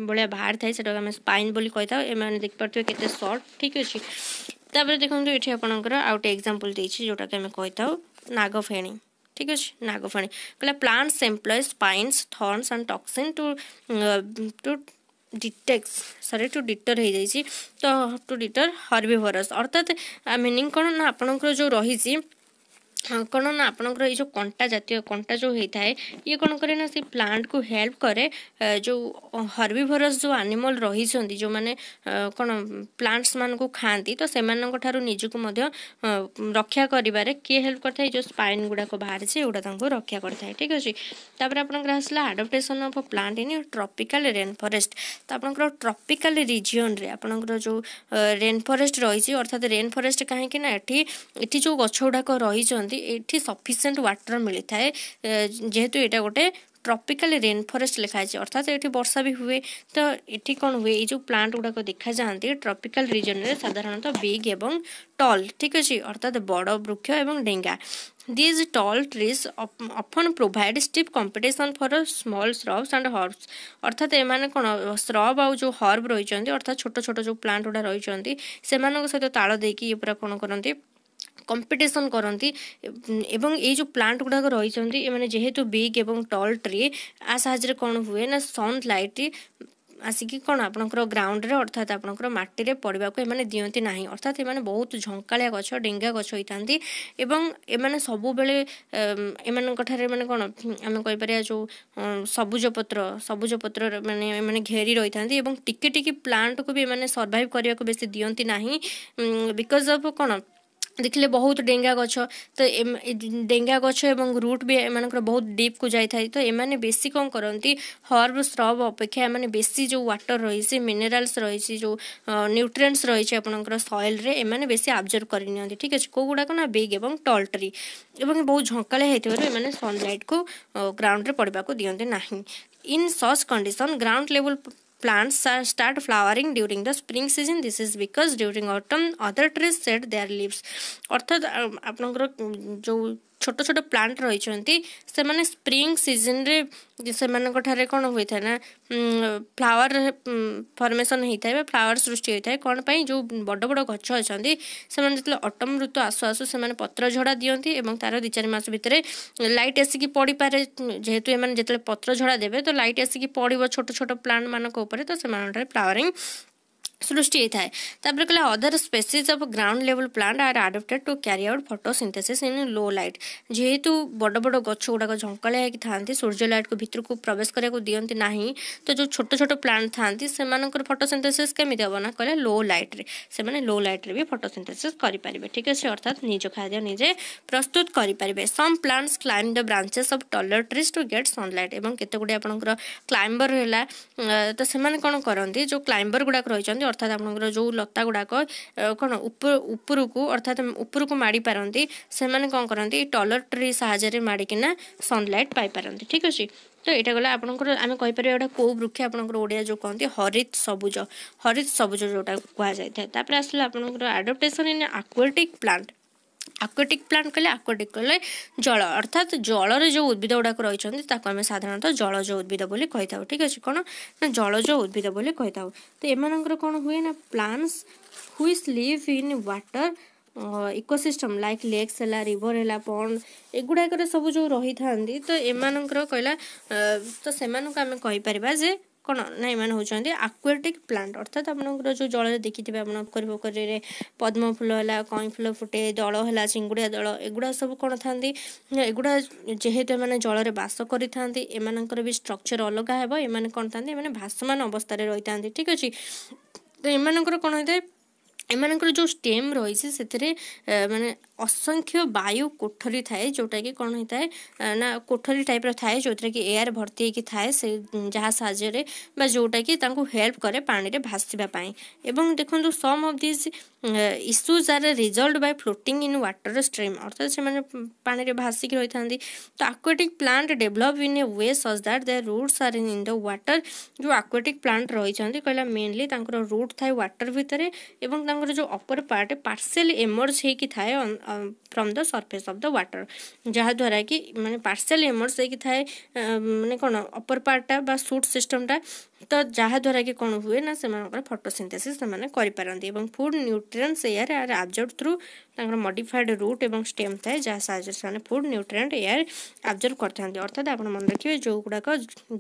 ଭଳିଆ ବାହାରିଥାଏ ସେଟାକୁ ଆମେ ସ୍ପାଇନ୍ ବୋଲି କହିଥାଉ ଏମାନେ ଦେଖିପାରୁଥିବେ କେତେ ସର୍ଟ ଠିକ୍ ଅଛି ତାପରେ ଦେଖନ୍ତୁ ଏଠି ଆପଣଙ୍କର ଆଉ ଗୋଟେ ଏକ୍ଜାମ୍ପଲ୍ ଦେଇଛି ଯେଉଁଟାକି ଆମେ କହିଥାଉ ନାଗଫେଣି ଠିକ୍ ଅଛି ନାଗଫେଣି କହିଲା plants employ spines thorns and toxin to to detox sorry to deter হয়ে যাইছি তো টু ডিটর হর্বিভোরস অর্থাৎ মিনিং কোণ না আপনার যে রয়েছে କ'ଣ ନା ଆପଣଙ୍କର ଏଇ ଯେଉଁ କଣ୍ଟା ଜାତୀୟ କଣ୍ଟା ଯେଉଁ ହେଇଥାଏ ଇଏ କ'ଣ କରେ ନା ସେ ପ୍ଲାଣ୍ଟକୁ ହେଲ୍ପ କରେ ଯେଉଁ ହର୍ବିଭୋରସ୍ ଯେଉଁ ଆନିମଲ୍ ରହିଛନ୍ତି ଯେଉଁମାନେ କ'ଣ ପ୍ଲାଣ୍ଟସ୍ମାନଙ୍କୁ ଖାଆନ୍ତି ତ ସେମାନଙ୍କ ଠାରୁ ନିଜକୁ ମଧ୍ୟ ରକ୍ଷା କରିବାରେ କିଏ ହେଲ୍ପ କରିଥାଏ ଯେଉଁ ସ୍ପାଇନ୍ ଗୁଡ଼ାକ ବାହାରିଛି ଏଗୁଡ଼ା ତାଙ୍କୁ ରକ୍ଷା କରିଥାଏ ଠିକ୍ ଅଛି ତାପରେ ଆପଣଙ୍କର ଆସିଲା adaptation of plant in tropical rain forest ତ ଆପଣଙ୍କର ଟ୍ରପିକାଲ୍ ରିଜିଅନ୍ରେ ଆପଣଙ୍କର ଯେଉଁ ରେନ୍ ଫରେଷ୍ଟ ରହିଛି ଅର୍ଥାତ୍ ରେନ୍ ଫରେଷ୍ଟ କାହିଁକି ନା ଏଠି ଏଠି ଯେଉଁ ଗଛ ଗୁଡ଼ାକ ରହିଛନ୍ତି ଯଦି ଏଠି ସଫିସିଏଣ୍ଟ ୱାଟର୍ ମିଳିଥାଏ ଯେହେତୁ ଏଇଟା ଗୋଟେ ଟ୍ରପିକାଲ ରେନ୍ ଫରେଷ୍ଟ ଲେଖାହେଇଛି ଅର୍ଥାତ୍ ଏଠି ବର୍ଷା ବି ହୁଏ ତ ଏଠି କ'ଣ ହୁଏ ଏଇ ଯେଉଁ ପ୍ଲାଣ୍ଟ ଗୁଡ଼ାକ ଦେଖାଯାଆନ୍ତି ଟ୍ରପିକାଲ ରିଜନରେ ସାଧାରଣତଃ ବିଗ୍ ଏବଂ ଟଲ୍ ଠିକ୍ ଅଛି ଅର୍ଥାତ୍ ବଡ଼ ବୃକ୍ଷ ଏବଂ ଡେଙ୍ଗା These tall trees often provide stiff competition for small shrubs and herbs. ଅର୍ଥାତ୍ ଏମାନେ କ'ଣ ସ୍ରବ୍ ଆଉ ଯେଉଁ ହର୍ବ ରହିଛନ୍ତି ଅର୍ଥାତ୍ ଛୋଟ ଛୋଟ ଯେଉଁ ପ୍ଲାଣ୍ଟ ଗୁଡ଼ା ରହିଛନ୍ତି ସେମାନଙ୍କ ସହିତ ତାଳ ଦେଇକି ଇଏ ପୁରା କ'ଣ କରନ୍ତି କମ୍ପିଟିସନ୍ କରନ୍ତି ଏବଂ ଏଇ ଯେଉଁ ପ୍ଲାଣ୍ଟ ଗୁଡ଼ାକ ରହିଛନ୍ତି ଏମାନେ ଯେହେତୁ ବିଗ୍ ଏବଂ ଟଲ୍ ଟ୍ରି ଆ ସାହାଯ୍ୟରେ କ'ଣ ହୁଏ ନା ସନ୍ ଲାଇଟ୍ ଆସିକି କ'ଣ ଆପଣଙ୍କର ଗ୍ରାଉଣ୍ଡରେ ଅର୍ଥାତ୍ ଆପଣଙ୍କର ମାଟିରେ ପଡ଼ିବାକୁ ଏମାନେ ଦିଅନ୍ତି ନାହିଁ ଅର୍ଥାତ୍ ଏମାନେ ବହୁତ ଝଙ୍କାଳିଆ ଗଛ ଡେଙ୍ଗା ଗଛ ହୋଇଥାନ୍ତି ଏବଂ ଏମାନେ ସବୁବେଳେ ଏମାନଙ୍କ ଠାରେ ମାନେ କ'ଣ ଆମେ କହିପାରିବା ଯେଉଁ ସବୁଜ ପତ୍ର ସବୁଜ ପତ୍ର ମାନେ ଏମାନେ ଘେରି ରହିଥାନ୍ତି ଏବଂ ଟିକେ ଟିକେ ପ୍ଲାଣ୍ଟକୁ ବି ଏମାନେ ସର୍ଭାଇଭ୍ କରିବାକୁ ବେଶୀ ଦିଅନ୍ତି ନାହିଁ ବିକଜ୍ ଅଫ୍ କ'ଣ ଦେଖିଲେ ବହୁତ ଡେଙ୍ଗା ଗଛ ତ ଡେଙ୍ଗା ଗଛ ଏବଂ ରୁଟ୍ ବି ଏମାନଙ୍କର ବହୁତ ଡିପ୍କୁ ଯାଇଥାଏ ତ ଏମାନେ ବେଶୀ କ'ଣ କରନ୍ତି ହର୍ବ ସ୍ରବ ଅପେକ୍ଷା ଏମାନେ ବେଶୀ ଯେଉଁ ୱାଟର୍ ରହିଛି ମିନେରାଲ୍ସ ରହିଛି ଯେଉଁ ନ୍ୟୁଟ୍ରିଏଣ୍ଟସ୍ ରହିଛି ଆପଣଙ୍କର ସଏଲ୍ରେ ଏମାନେ ବେଶୀ ଆବଜର୍ଭ କରିନିଅନ୍ତି ଠିକ୍ ଅଛି କେଉଁଗୁଡ଼ାକ ନା ବିଗ୍ ଏବଂ ଟଲ୍ ଟ୍ରି ଏବଂ ବହୁତ ଝଙ୍କାଳିଆ ହେଇଥିବାରୁ ଏମାନେ ସନ୍ଲାଇଟ୍କୁ ଗ୍ରାଉଣ୍ଡରେ ପଡ଼ିବାକୁ ଦିଅନ୍ତି ନାହିଁ in such condition ground level plants are start flowering during the spring season this is because during autumn other trees shed their leaves अर्थात आप लोगों जो छोट छोट प्लांट रही से स्प्रिंग सीजन रे से मैंने कौन हुई था ना फ्लावर फर्मेसन होता है फ्लावर सृष्टि होता है कौन पर जो बड़ बड़ गच अच्छा से अटम ऋतु आसु आसु से पत्र झड़ा दिखती तार दि चारस भितर लाइट आसिकी पड़ पारे जेहेतु जिते पत्र झड़ा देते तो लाइट आसिकी पड़ छोट छोट प्लांट मानक तो से फ्लावरिंग सृष्टि थाए तापर कहला other species of ground level plant are adapted to carry out photosynthesis in low light जेहेतु बड़ बड़ गुड़ाक झंकाया होती सूर्य लाइट को भितर को प्रवेश कराया दिखती ना तो जो छोट छोट प्लांट था फटो फोटोसिंथेसिस केमी हम ना कहे लो लाइट से लो लाइट भी भी फोटोसिंथेसिस करेंगे ठीक अच्छे अर्थात निज खाद्य निजे प्रस्तुत करेंगे some plants climb the branches of taller trees to get sunlight और केत गुड़ी आप क्लाइंबर है तो से कौन करती जो क्लाइंबर गुड़ाक रही অর্থাৎ আপনার যে লতা গুড়াক কোণ উপরকু অর্থাৎ উপরকু মাড়ি পারতে সে কম করতে টলর ট্রি সাহায্যে মাড়িকিনা সনলাইট পাইপারতে ঠিক আছে ତ ଏଇଟା ଗଲା ଆପଣଙ୍କର ଆମେ କହିପାରିବା ଏଇଟା କେଉଁ ବୃକ୍ଷ ଆପଣଙ୍କର ଓଡ଼ିଆ ଯେଉଁ କହନ୍ତି ହରିତ ସବୁଜ ହରିତ ସବୁଜ ଯେଉଁଟା କୁହାଯାଇଥାଏ ତାପରେ ଆସିଲା ଆପଣଙ୍କର adaptation in aquatic plant aquatic plant କହିଲେ ଆକ୍ୱାଟିକ୍ କହିଲେ ଜଳ ଅର୍ଥାତ୍ ଜଳରେ ଯେଉଁ ଉଦ୍ଭିଦ ଗୁଡ଼ାକ ରହିଛନ୍ତି ତାକୁ ଆମେ ସାଧାରଣତଃ ଜଳଜ ଉଦ୍ଭିଦ ବୋଲି କହିଥାଉ ଠିକ୍ ଅଛି କ'ଣ ନା ଜଳଜ ଉଦ୍ଭିଦ ବୋଲି କହିଥାଉ ତ ଏମାନଙ୍କର କ'ଣ ହୁଏ ନା plants which live in water ecosystem like lakes ହେଲା ରିଭର୍ ହେଲା ପଣ୍ଡ ଏଗୁଡ଼ାକରେ ସବୁ ଯେଉଁ ରହିଥାନ୍ତି ତ ଏମାନଙ୍କର କହିଲା ତ ସେମାନଙ୍କୁ ଆମେ କହିପାରିବା ଯେ କ'ଣ ନା ଏମାନେ ହେଉଛନ୍ତି ଆକ୍ୱାଟିକ୍ ପ୍ଲାଣ୍ଟ ଅର୍ଥାତ୍ ଆପଣଙ୍କର ଯେଉଁ ଜଳରେ ଦେଖିଥିବେ ଆପଣ ପୋଖରୀ ପୋଖରୀରେ ପଦ୍ମ ଫୁଲ ହେଲା କଇଁ ଫୁଲ ଫୁଟେ ଦଳ ହେଲା ଚିଙ୍ଗୁଡ଼ିଆ ଦଳ ଏଗୁଡ଼ା ସବୁ କ'ଣ ଥାନ୍ତି ଏଗୁଡ଼ା ଯେହେତୁ ଏମାନେ ଜଳରେ ବାସ କରିଥାନ୍ତି ଏମାନଙ୍କର ବି ଷ୍ଟ୍ରକ୍ଚର୍ ଅଲଗା ହେବ ଏମାନେ କ'ଣ ଥାନ୍ତି ଏମାନେ ଭାସମାନ ଅବସ୍ଥାରେ ରହିଥାନ୍ତି ଠିକ୍ ଅଛି ତ ଏମାନଙ୍କର କ'ଣ ହୋଇଥାଏ एम जो स्टेम रही से मानने असंख्य वायु कोठरी था जोटा कि कौन होता है ना कोठरी टाइप थाए जो थे कि एयर भर्ती है थाए से जहाँ सा जोटा कि हेल्प कै पाने भाषापी एवं देखो तो some of these issues are result by floating in water stream अर्थात से पाने भाषिक रही था तो आकुएटिक plant develop in a way such that their roots are in the water जो आकुएटिक प्लांट रही कहला मेनली रुट थाए वाटर भितर ତାଙ୍କର ଯେଉଁ ଅପର ପାର୍ଟ ପାର୍ସେଲ ଏମର୍ଜ ହେଇକି ଥାଏ from the surface of the water ଯାହାଦ୍ୱାରା କି ମାନେ ପାର୍ସେଲ ଏମର୍ଜ ହେଇକି ଥାଏ ମାନେ କ'ଣ ଅପର ପାର୍ଟଟା ବା ସୁଟ୍ ସିଷ୍ଟମଟା ତ ଯାହାଦ୍ୱାରା କି କ'ଣ ହୁଏ ନା ସେମାନଙ୍କର ଫଟୋସିନ୍ଥେସିସ୍ ସେମାନେ କରିପାରନ୍ତି ଏବଂ food nutrients air absorb through ତାଙ୍କର ମଡିଫାଏଡ୍ ରୁଟ୍ ଏବଂ ଷ୍ଟେମ୍ ଥାଏ ଯାହା ସାହାଯ୍ୟରେ ସେମାନେ ଫୁଡ଼୍ ନ୍ୟୁଟ୍ରିଏଣ୍ଟ ଏୟାର ଆବଜର୍ଭ କରିଥାନ୍ତି ଅର୍ଥାତ୍ ଆପଣ ମନେ ରଖିବେ ଯେଉଁଗୁଡ଼ାକ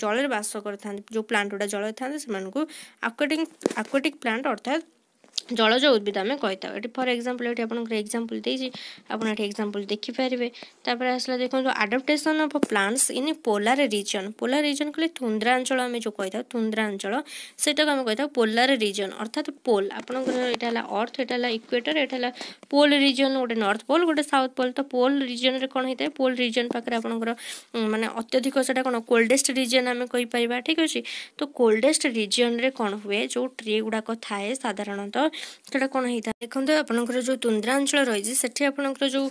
ଜଳରେ ବାସ କରିଥାନ୍ତି ଯେଉଁ ପ୍ଲାଣ୍ଟ ଗୁଡ଼ା ଜଳରେ ଥାନ୍ତି ସେମାନଙ୍କୁ ଆକ୍ୱାଟିକ୍ ଆକ୍ୱାଟିକ୍ ପ୍ଲାଣ୍ଟ ଅର୍ଥାତ୍ জলজ উদ্ভিদ ଆମେ କହିଥାଉ ଏଠି ଫର୍ ଏକ୍ଜାମ୍ପଲ୍ ଏଠି ଆପଣଙ୍କର ଏକ୍ଜାମ୍ପଲ୍ ଦେଇଛି ଆପଣ ଏଠି ଏକ୍ଜାମ୍ପଲ୍ ଦେଖିପାରିବେ ତାପରେ ଆସିଲା ଦେଖନ୍ତୁ adaptation of plants in polar region polar region କହିଲେ ତୁନ୍ଦ୍ରାଞ୍ଚଳ ଆମେ ଯେଉଁ କହିଥାଉ ତୁନ୍ଦ୍ରାଞ୍ଚଳ ସେଇଟାକୁ ଆମେ କହିଥାଉ ପୋଲାର ରିଜନ୍ ଅର୍ଥାତ୍ ପୋଲ୍ ଆପଣଙ୍କର ଏଇଟା ହେଲା ଅର୍ଥ ଏଇଟା ହେଲା ଇକ୍ୱେଟର ଏଇଟା ହେଲା ପୋଲ୍ ରିଜନ୍ ଗୋଟେ ନର୍ଥ ପୋଲ୍ ଗୋଟେ ସାଉଥ୍ ପୋଲ୍ ତ ପୋଲ୍ ରିଜନ୍ରେ କ'ଣ ହେଇଥାଏ ପୋଲ୍ ରିଜନ୍ ପାଖରେ ଆପଣଙ୍କର ମାନେ ଅତ୍ୟଧିକ ସେଇଟା କ'ଣ କୋଲ୍ଡେଷ୍ଟ ରିଜନ୍ ଆମେ କହିପାରିବା ଠିକ୍ ଅଛି ତ କୋଲ୍ଡେଷ୍ଟ ରିଜନ୍ରେ କ'ଣ ହୁଏ ଯେଉଁ ଟ୍ରି ଗୁଡ଼ାକ ଥାଏ ସାଧାରଣତଃ ସେଇଟା କ'ଣ ହେଇଥାଏ ଦେଖନ୍ତୁ ଆପଣଙ୍କର ଯେଉଁ ତୁନ୍ଦ୍ରାଞ୍ଚଳ ରହିଛି ସେଠି ଆପଣଙ୍କର ଯେଉଁ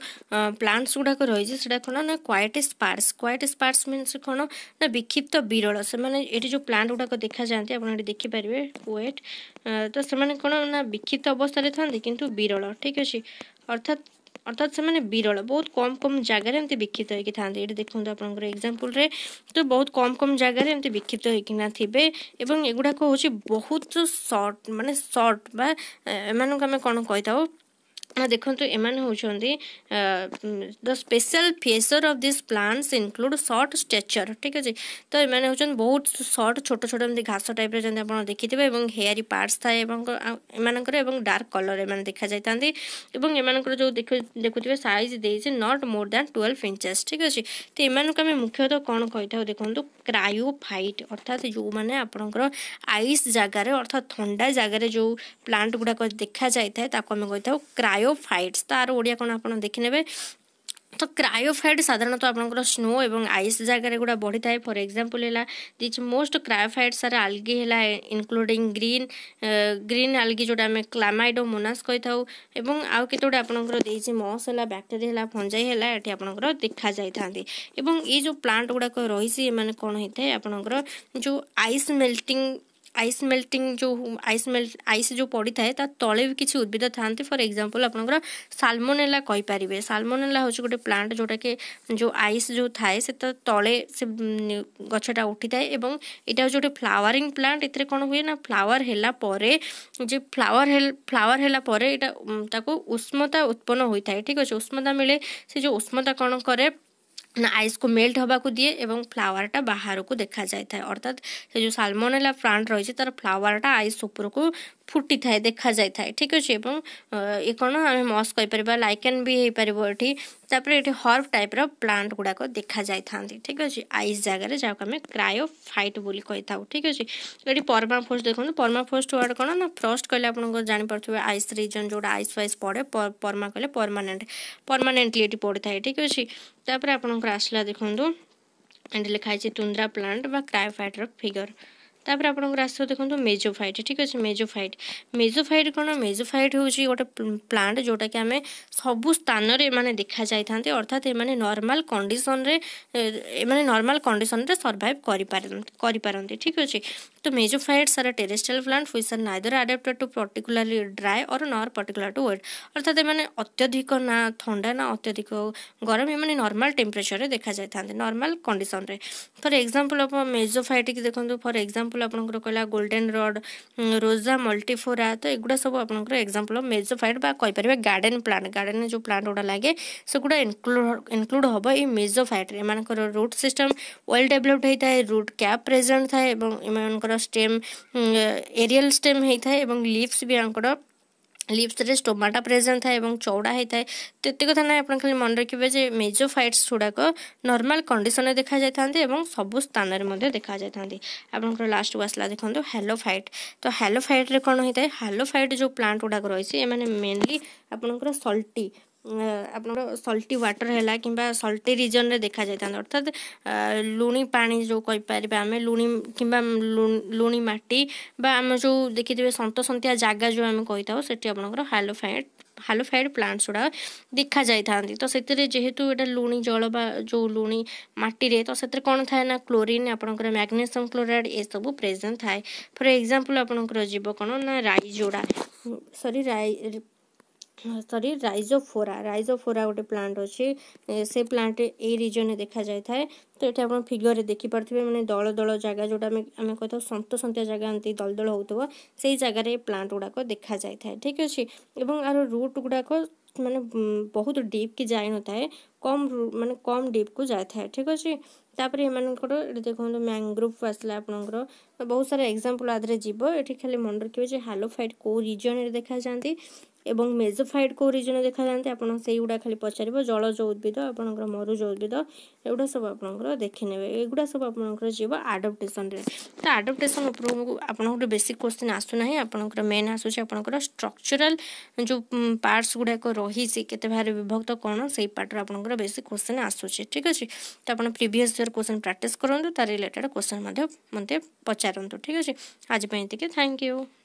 ପ୍ଲାଣ୍ଟସ୍ ଗୁଡ଼ାକ ରହିଛି ସେଇଟା କ'ଣ ନା quite sparse quite sparse means କ'ଣ ନା ବିକ୍ଷିପ୍ତ ବିରଳ ସେମାନେ ଏଠି ଯେଉଁ ପ୍ଲାଣ୍ଟ ଗୁଡ଼ାକ ଦେଖାଯାଆନ୍ତି ଆପଣ ଏଠି ଦେଖିପାରିବେ ୱେଟ୍ ତ ସେମାନେ କ'ଣ ନା ବିକ୍ଷିପ୍ତ ଅବସ୍ଥାରେ ଥାନ୍ତି କିନ୍ତୁ ବିରଳ ଠିକ୍ ଅଛି ଅର୍ଥାତ୍ ଅର୍ଥାତ୍ ସେମାନେ ବିରଳ ବହୁତ କମ୍ କମ୍ ଜାଗାରେ ଏମିତି ବିକ୍ଷିପ୍ତ ହୋଇକି ଥାନ୍ତି ଏଇଠି ଦେଖନ୍ତୁ ଆପଣଙ୍କର ଏକ୍ଜାମ୍ପଲ୍ରେ ତ ବହୁତ କମ୍ କମ୍ ଜାଗାରେ ଏମିତି ବିକ୍ଷିପ୍ତ ହୋଇକିନା ଥିବେ ଏବଂ ଏଗୁଡ଼ାକ ହେଉଛି ବହୁତ ସର୍ଟ ମାନେ ସର୍ଟ ବା ଏମାନଙ୍କୁ ଆମେ କ'ଣ କହିଥାଉ ଦେଖନ୍ତୁ ଏମାନେ ହେଉଛନ୍ତି the special features of this plants include short stature ଠିକ୍ ଅଛି ତ ଏମାନେ ହେଉଛନ୍ତି ବହୁତ ସର୍ଟ ଛୋଟ ଛୋଟ ଏମିତି ଘାସ ଟାଇପ୍ର ଯେମିତି ଆପଣ ଦେଖିଥିବେ ଏବଂ ହେୟାରି ପାର୍ଟସ୍ ଥାଏ ଏବଂ ଏମାନଙ୍କର ଏବଂ ଡାର୍କ କଲର୍ ଏମାନେ ଦେଖାଯାଇଥାନ୍ତି ଏବଂ ଏମାନଙ୍କର ଯେଉଁ ଦେଖୁଥିବେ ସାଇଜ୍ ଦେଇଛି not more than twelve inches ଠିକ୍ ଅଛି ତ ଏମାନଙ୍କୁ ଆମେ ମୁଖ୍ୟତଃ କ'ଣ କହିଥାଉ ଦେଖନ୍ତୁ କ୍ରାୟୋ ଫାଇଟ୍ ଅର୍ଥାତ୍ ଯେଉଁମାନେ ଆପଣଙ୍କର ଆଇସ୍ ଜାଗାରେ ଅର୍ଥାତ୍ ଥଣ୍ଡା ଜାଗାରେ ଯେଉଁ ପ୍ଲାଣ୍ଟ ଗୁଡ଼ାକ ଦେଖାଯାଇଥାଏ ତାକୁ ଆମେ କହିଥାଉ କ୍ରାୟୋ କ୍ରାୟୋଫାଇଟ୍ସ ତାର ଓଡ଼ିଆ କ'ଣ ଆପଣ ଦେଖିନେବେ ତ କ୍ରାୟୋଫାଇଟ୍ ସାଧାରଣତଃ ଆପଣଙ୍କର ସ୍ନୋ ଏବଂ ଆଇସ୍ ଜାଗାରେ ଗୁଡ଼ା ବଢ଼ିଥାଏ ଫର୍ ଏକ୍ଜାମ୍ପଲ୍ ହେଲା ଦିଜ୍ ମୋଷ୍ଟ କ୍ରାୟୋଫାଇଟ୍ ସାରା ଆଲଗି ହେଲା ଇନକ୍ଲୁଡ଼ିଂ ଗ୍ରୀନ୍ ଗ୍ରୀନ୍ ଆଲଗି ଯେଉଁଟା ଆମେ କ୍ଲାମାଇଡ୍ ଓ ମୋନାସ୍ କହିଥାଉ ଏବଂ ଆଉ କେତେ ଗୋଟେ ଆପଣଙ୍କର ଦେଇଛି ମସ୍ ହେଲା ବ୍ୟାକ୍ଟେରିଆ ହେଲା ଫଞ୍ଜାଇ ହେଲା ଏଠି ଆପଣଙ୍କର ଦେଖାଯାଇଥାନ୍ତି ଏବଂ ଏଇ ଯେଉଁ ପ୍ଲାଣ୍ଟ ଗୁଡ଼ାକ ରହିଛି ଏମାନେ କ'ଣ ହେଇଥାଏ ଆପଣଙ୍କର ଯେଉଁ ଆଇସ୍ ମେଲ୍ଟିଂ ଆଇସ୍ ମେଲ୍ଟିଂ ଯେଉଁ ଆଇସ୍ ମେଲ୍ଟ ଆଇସ୍ ଯେଉଁ ପଡ଼ିଥାଏ ତା ତଳେ ବି କିଛି ଉଦ୍ଭିଦ ଥାଆନ୍ତି ଫର୍ ଏକ୍ଜାମ୍ପଲ୍ ଆପଣଙ୍କର ସାଲମୋନେଲା କହିପାରିବେ ସାଲମୋନେଲା ହେଉଛି ଗୋଟେ ପ୍ଲାଣ୍ଟ ଯେଉଁଟାକି ଯେଉଁ ଆଇସ୍ ଯେଉଁ ଥାଏ ସେ ତା ତଳେ ସେ ଗଛଟା ଉଠିଥାଏ ଏବଂ ଏଇଟା ହେଉଛି ଗୋଟେ ଫ୍ଲାୱାରିଂ ପ୍ଲାଣ୍ଟ ଏଥିରେ କ'ଣ ହୁଏ ନା ଫ୍ଲାୱାର ହେଲା ପରେ ଯେ ଫ୍ଲାୱାର ଫ୍ଲାୱାର ହେଲା ପରେ ଏଇଟା ତାକୁ ଉଷ୍ମତା ଉତ୍ପନ୍ନ ହୋଇଥାଏ ଠିକ୍ ଅଛି ଉଷ୍ମତା ମିଳେ ସେ ଯେଉଁ ଉଷ୍ମତା କ'ଣ କରେ আইসকু মেল্ট হওয়া দিয়ে এবং ফ্লাওয়ারটা বাহারক দেখা যাই অর্থাৎ সে যে সালমোনেলা প্লান্ট রয়েছে তার ফ্লাওয়ারটা আইস উপরক ফুটি থাকে দেখা যাই ঠিক আছে এবং এ কোণ আমি মস কইপার লাইকেন বি হয়ে পাব এটি ତାପରେ ଏଠି ହର୍ବ ଟାଇପ୍ର ପ୍ଲାଣ୍ଟ ଗୁଡ଼ାକ ଦେଖାଯାଇଥାନ୍ତି ଠିକ୍ ଅଛି ଆଇସ୍ ଜାଗାରେ ଯାହାକୁ ଆମେ କ୍ରାୟୋ ଫାଇଟ୍ ବୋଲି କହିଥାଉ ଠିକ୍ ଅଛି ଏଠି ପର୍ମା ଫୋଷ୍ଟ ଦେଖନ୍ତୁ ପର୍ମା ଫୋଷ୍ଟ ୱାର୍ଡ଼ କ'ଣ ନା ଫ୍ରଷ୍ଟ କହିଲେ ଆପଣଙ୍କ ଜାଣିପାରୁଥିବେ ଆଇସ୍ ରିଜନ୍ ଯେଉଁଟା ଆଇସ୍ ଫାଇସ୍ ପଡ଼େ ପର୍ମା କହିଲେ ପର୍ମାନେଣ୍ଟ ପର୍ମାନେଣ୍ଟଲି ଏଠି ପଡ଼ିଥାଏ ଠିକ୍ ଅଛି ତାପରେ ଆପଣଙ୍କର ଆସିଲା ଦେଖନ୍ତୁ ଏଠି ଲେଖା ହେଇଛି ତୁନ୍ଦ୍ରା ପ୍ଲାଣ୍ଟ ବା କ୍ରାୟୋଫାଇଟ୍ର ଫିଗର୍ ତାପରେ ଆପଣଙ୍କର ଆସିବ ଦେଖନ୍ତୁ ମେଜୋଫାଇଟ୍ ଠିକ୍ ଅଛି ମେଜୋଫାଇଟ୍ ମେଜୋଫାଇଟ୍ କ'ଣ ମେଜୋଫାଇଟ୍ ହେଉଛି ଗୋଟେ ପ୍ଲାଣ୍ଟ ଯେଉଁଟାକି ଆମେ ସବୁ ସ୍ଥାନରେ ଏମାନେ ଦେଖାଯାଇଥାନ୍ତି ଅର୍ଥାତ୍ ଏମାନେ ନର୍ମାଲ କଣ୍ଡିସନରେ ଏମାନେ ନର୍ମାଲ କଣ୍ଡିସନରେ ସର୍ଭାଇଭ୍ କରିପାରନ୍ତି କରିପାରନ୍ତି ଠିକ୍ ଅଛି ତ mesophytes are terrestrial plant which are neither adapted to particularly dry or nor particular to wet ଅର୍ଥାତ୍ ଏମାନେ ଅତ୍ୟଧିକ ନା ଥଣ୍ଡା ନା ଅତ୍ୟଧିକ ଗରମ ଏମାନେ ନର୍ମାଲ ଟେମ୍ପରେଚରରେ ଦେଖାଯାଇଥାନ୍ତି ନର୍ମାଲ କଣ୍ଡିସନରେ ଫର୍ ଏକ୍ଜାମ୍ପଲ୍ ଅଫ୍ ମେଜୋଫାଇଟ୍କି ଦେଖନ୍ତୁ ଫର୍ ଏକ୍ଜାମ୍ପଲ୍ আপনক কইলা গোল্ডেন রোড রোজা মাল্টিফোর আতো এগুডা সব আপনক एग्जांपल অফ মেসোফাইট বা কই পারিবে গার্ডেন প্লান্ট গার্ডেনে যে প্লান্ট লাগে সোগুডা ইনক্লুড ইনক্লুড হবো এই মেসোফাইট মানে কর রুট সিস্টেম ওয়েল ডেভেলপড হইতাে রুট ক্যাপ প্রেজেন্ট থাই এবং ইমানক র স্টেম এরিয়াল স্টেম হইতাে এবং লিভস বি আপনক লিপসরে ଷ୍ଟୋମାଟା ପ୍ରେଜେଣ୍ଟ ଥାଏ ଏବଂ ଚଉଡ଼ା ହେଇଥାଏ ତ ଏତେ କଥା ନାହିଁ ଆପଣ ଖାଲି ମନେ ରଖିବେ ଯେ ମେଜୋଫାଇଟ୍ସ ଗୁଡ଼ାକ ନର୍ମାଲ କଣ୍ଡିସନରେ ଦେଖାଯାଇଥାନ୍ତି ଏବଂ ସବୁ ସ୍ଥାନରେ ମଧ୍ୟ ଦେଖାଯାଇଥାନ୍ତି ଆପଣଙ୍କର ଲାଷ୍ଟକୁ ଆସିଲା ଦେଖନ୍ତୁ ହ୍ୟାଲୋଫାଇଟ୍ ତ ହ୍ୟାଲୋଫାଇଟ୍ରେ କ'ଣ ହେଇଥାଏ ହ୍ୟାଲୋଫାଇଟ୍ ଯେଉଁ ପ୍ଲାଣ୍ଟ ଗୁଡ଼ାକ ରହିଛି ଏମାନେ ମେନଲି ଆପଣଙ୍କର ସଲ୍ଟି आप सल्टी व्टर है कि सल्टी रिजन में देखा जाता अर्थात लुणी पा जो कहींपर आम लुणी कि लुणी मटी आम जो देखी थे सतसंतिया जगह जो आम कही था आपंकर हालोफाइड हालोफाइड प्लांट्स गुड़ा देखा जाती तो से जेहेतु ये लुणी जल जो लुणी मटे तो से कौन था क्लोरीन आपंकर मैग्नेशियम क्लोराइड ये सब प्रेजेन्ट थाए फर एक्जामपल आपंकर जीव कौन ना रई सरी रई ସରି ରାଇଜୋଫୋରା ରାଇଜୋଫୋରା ଗୋଟେ ପ୍ଲାଣ୍ଟ ଅଛି ସେ ପ୍ଲାଣ୍ଟ ଏଇ ରିଜନରେ ଦେଖାଯାଇଥାଏ ତ ଏଠି ଆପଣ ଫିଗରରେ ଦେଖିପାରୁଥିବେ ମାନେ ଦଳ ଦଳ ଜାଗା ଯେଉଁଟା ଆମେ ଆମେ କହିଥାଉ ସନ୍ତ ସନ୍ତିଆ ଜାଗା ଏମିତି ଦଳ ଦଳ ହେଉଥିବ ସେଇ ଜାଗାରେ ଏ ପ୍ଲାଣ୍ଟ ଗୁଡ଼ାକ ଦେଖାଯାଇଥାଏ ଠିକ୍ ଅଛି ଏବଂ ଆର ରୁଟ୍ ଗୁଡ଼ାକ ମାନେ ବହୁତ ଡିପ୍କି ଯାଇନଥାଏ কম ମାନେ କମ୍ ଡିପ୍କୁ ଯାଇଥାଏ ଠିକ୍ ଅଛି ତାପରେ ଏମାନଙ୍କର ଏଠି ଦେଖନ୍ତୁ ମ୍ୟାଙ୍ଗଗ୍ରୋଭ୍ ଆସିଲା ଆପଣଙ୍କର ବହୁତ ସାରା ଏକ୍ଜାମ୍ପଲ୍ ଆଧାରେ ଯିବ ଏଠି ଖାଲି ମନେ ରଖିବେ ଯେ ହାଲୋଫାଇଟ୍ କେଉଁ ରିଜନ୍ରେ ଦେଖାଯାଆନ୍ତି ଏବଂ ମେଜୋଫାଇଟ୍ କେଉଁ ରିଜନ୍ରେ ଦେଖାଯାଆନ୍ତି ଆପଣ ସେଇଗୁଡ଼ା ଖାଲି ପଚାରିବ ଜଳଜ ଉଦ୍ଭିଦ ଆପଣଙ୍କର ମରୁଜ ଉଦ୍ଭିଦ ଏଗୁଡ଼ା ସବୁ ଆପଣଙ୍କର ଦେଖିନେବେ ଏଗୁଡ଼ା ସବୁ ଆପଣଙ୍କର ଯିବ ଆଡ଼ପ୍ଟେସନ୍ରେ ତ ଆଡ଼ପ୍ଟେସନ୍ ଉପରକୁ ଆପଣଙ୍କର ବେସିକ୍ କୋଶ୍ଚିନ୍ ଆସୁନାହିଁ ଆପଣଙ୍କର ମେନ୍ ଆସୁଛି ଆପଣଙ୍କର ଷ୍ଟ୍ରକ୍ଚରାଲ୍ ଯେଉଁ ପାର୍ଟସ୍ ଗୁଡ଼ାକ ରହିଛି କେତେ ଭାବରେ ବିଭକ୍ତ କ'ଣ ସେଇ ପାର୍ଟରେ ଆପଣଙ୍କର ଆପଣଙ୍କର ବେଶୀ କୋଶ୍ଚିନ୍ ଆସୁଛି ଠିକ୍ ଅଛି ତ ଆପଣ ପ୍ରିଭିୟସ୍ ଇୟର୍ କୋଶ୍ଚିନ୍ ପ୍ରାକ୍ଟିସ୍ କରନ୍ତୁ ତା ରିଲେଟେଡ଼୍ କୋଶ୍ଚିନ୍ ମଧ୍ୟ ମୋତେ ପଚାରନ୍ତୁ ଠିକ୍ ଅଛି ଆଜି ପାଇଁ ଏତିକି ଥ୍ୟାଙ୍କ ୟୁ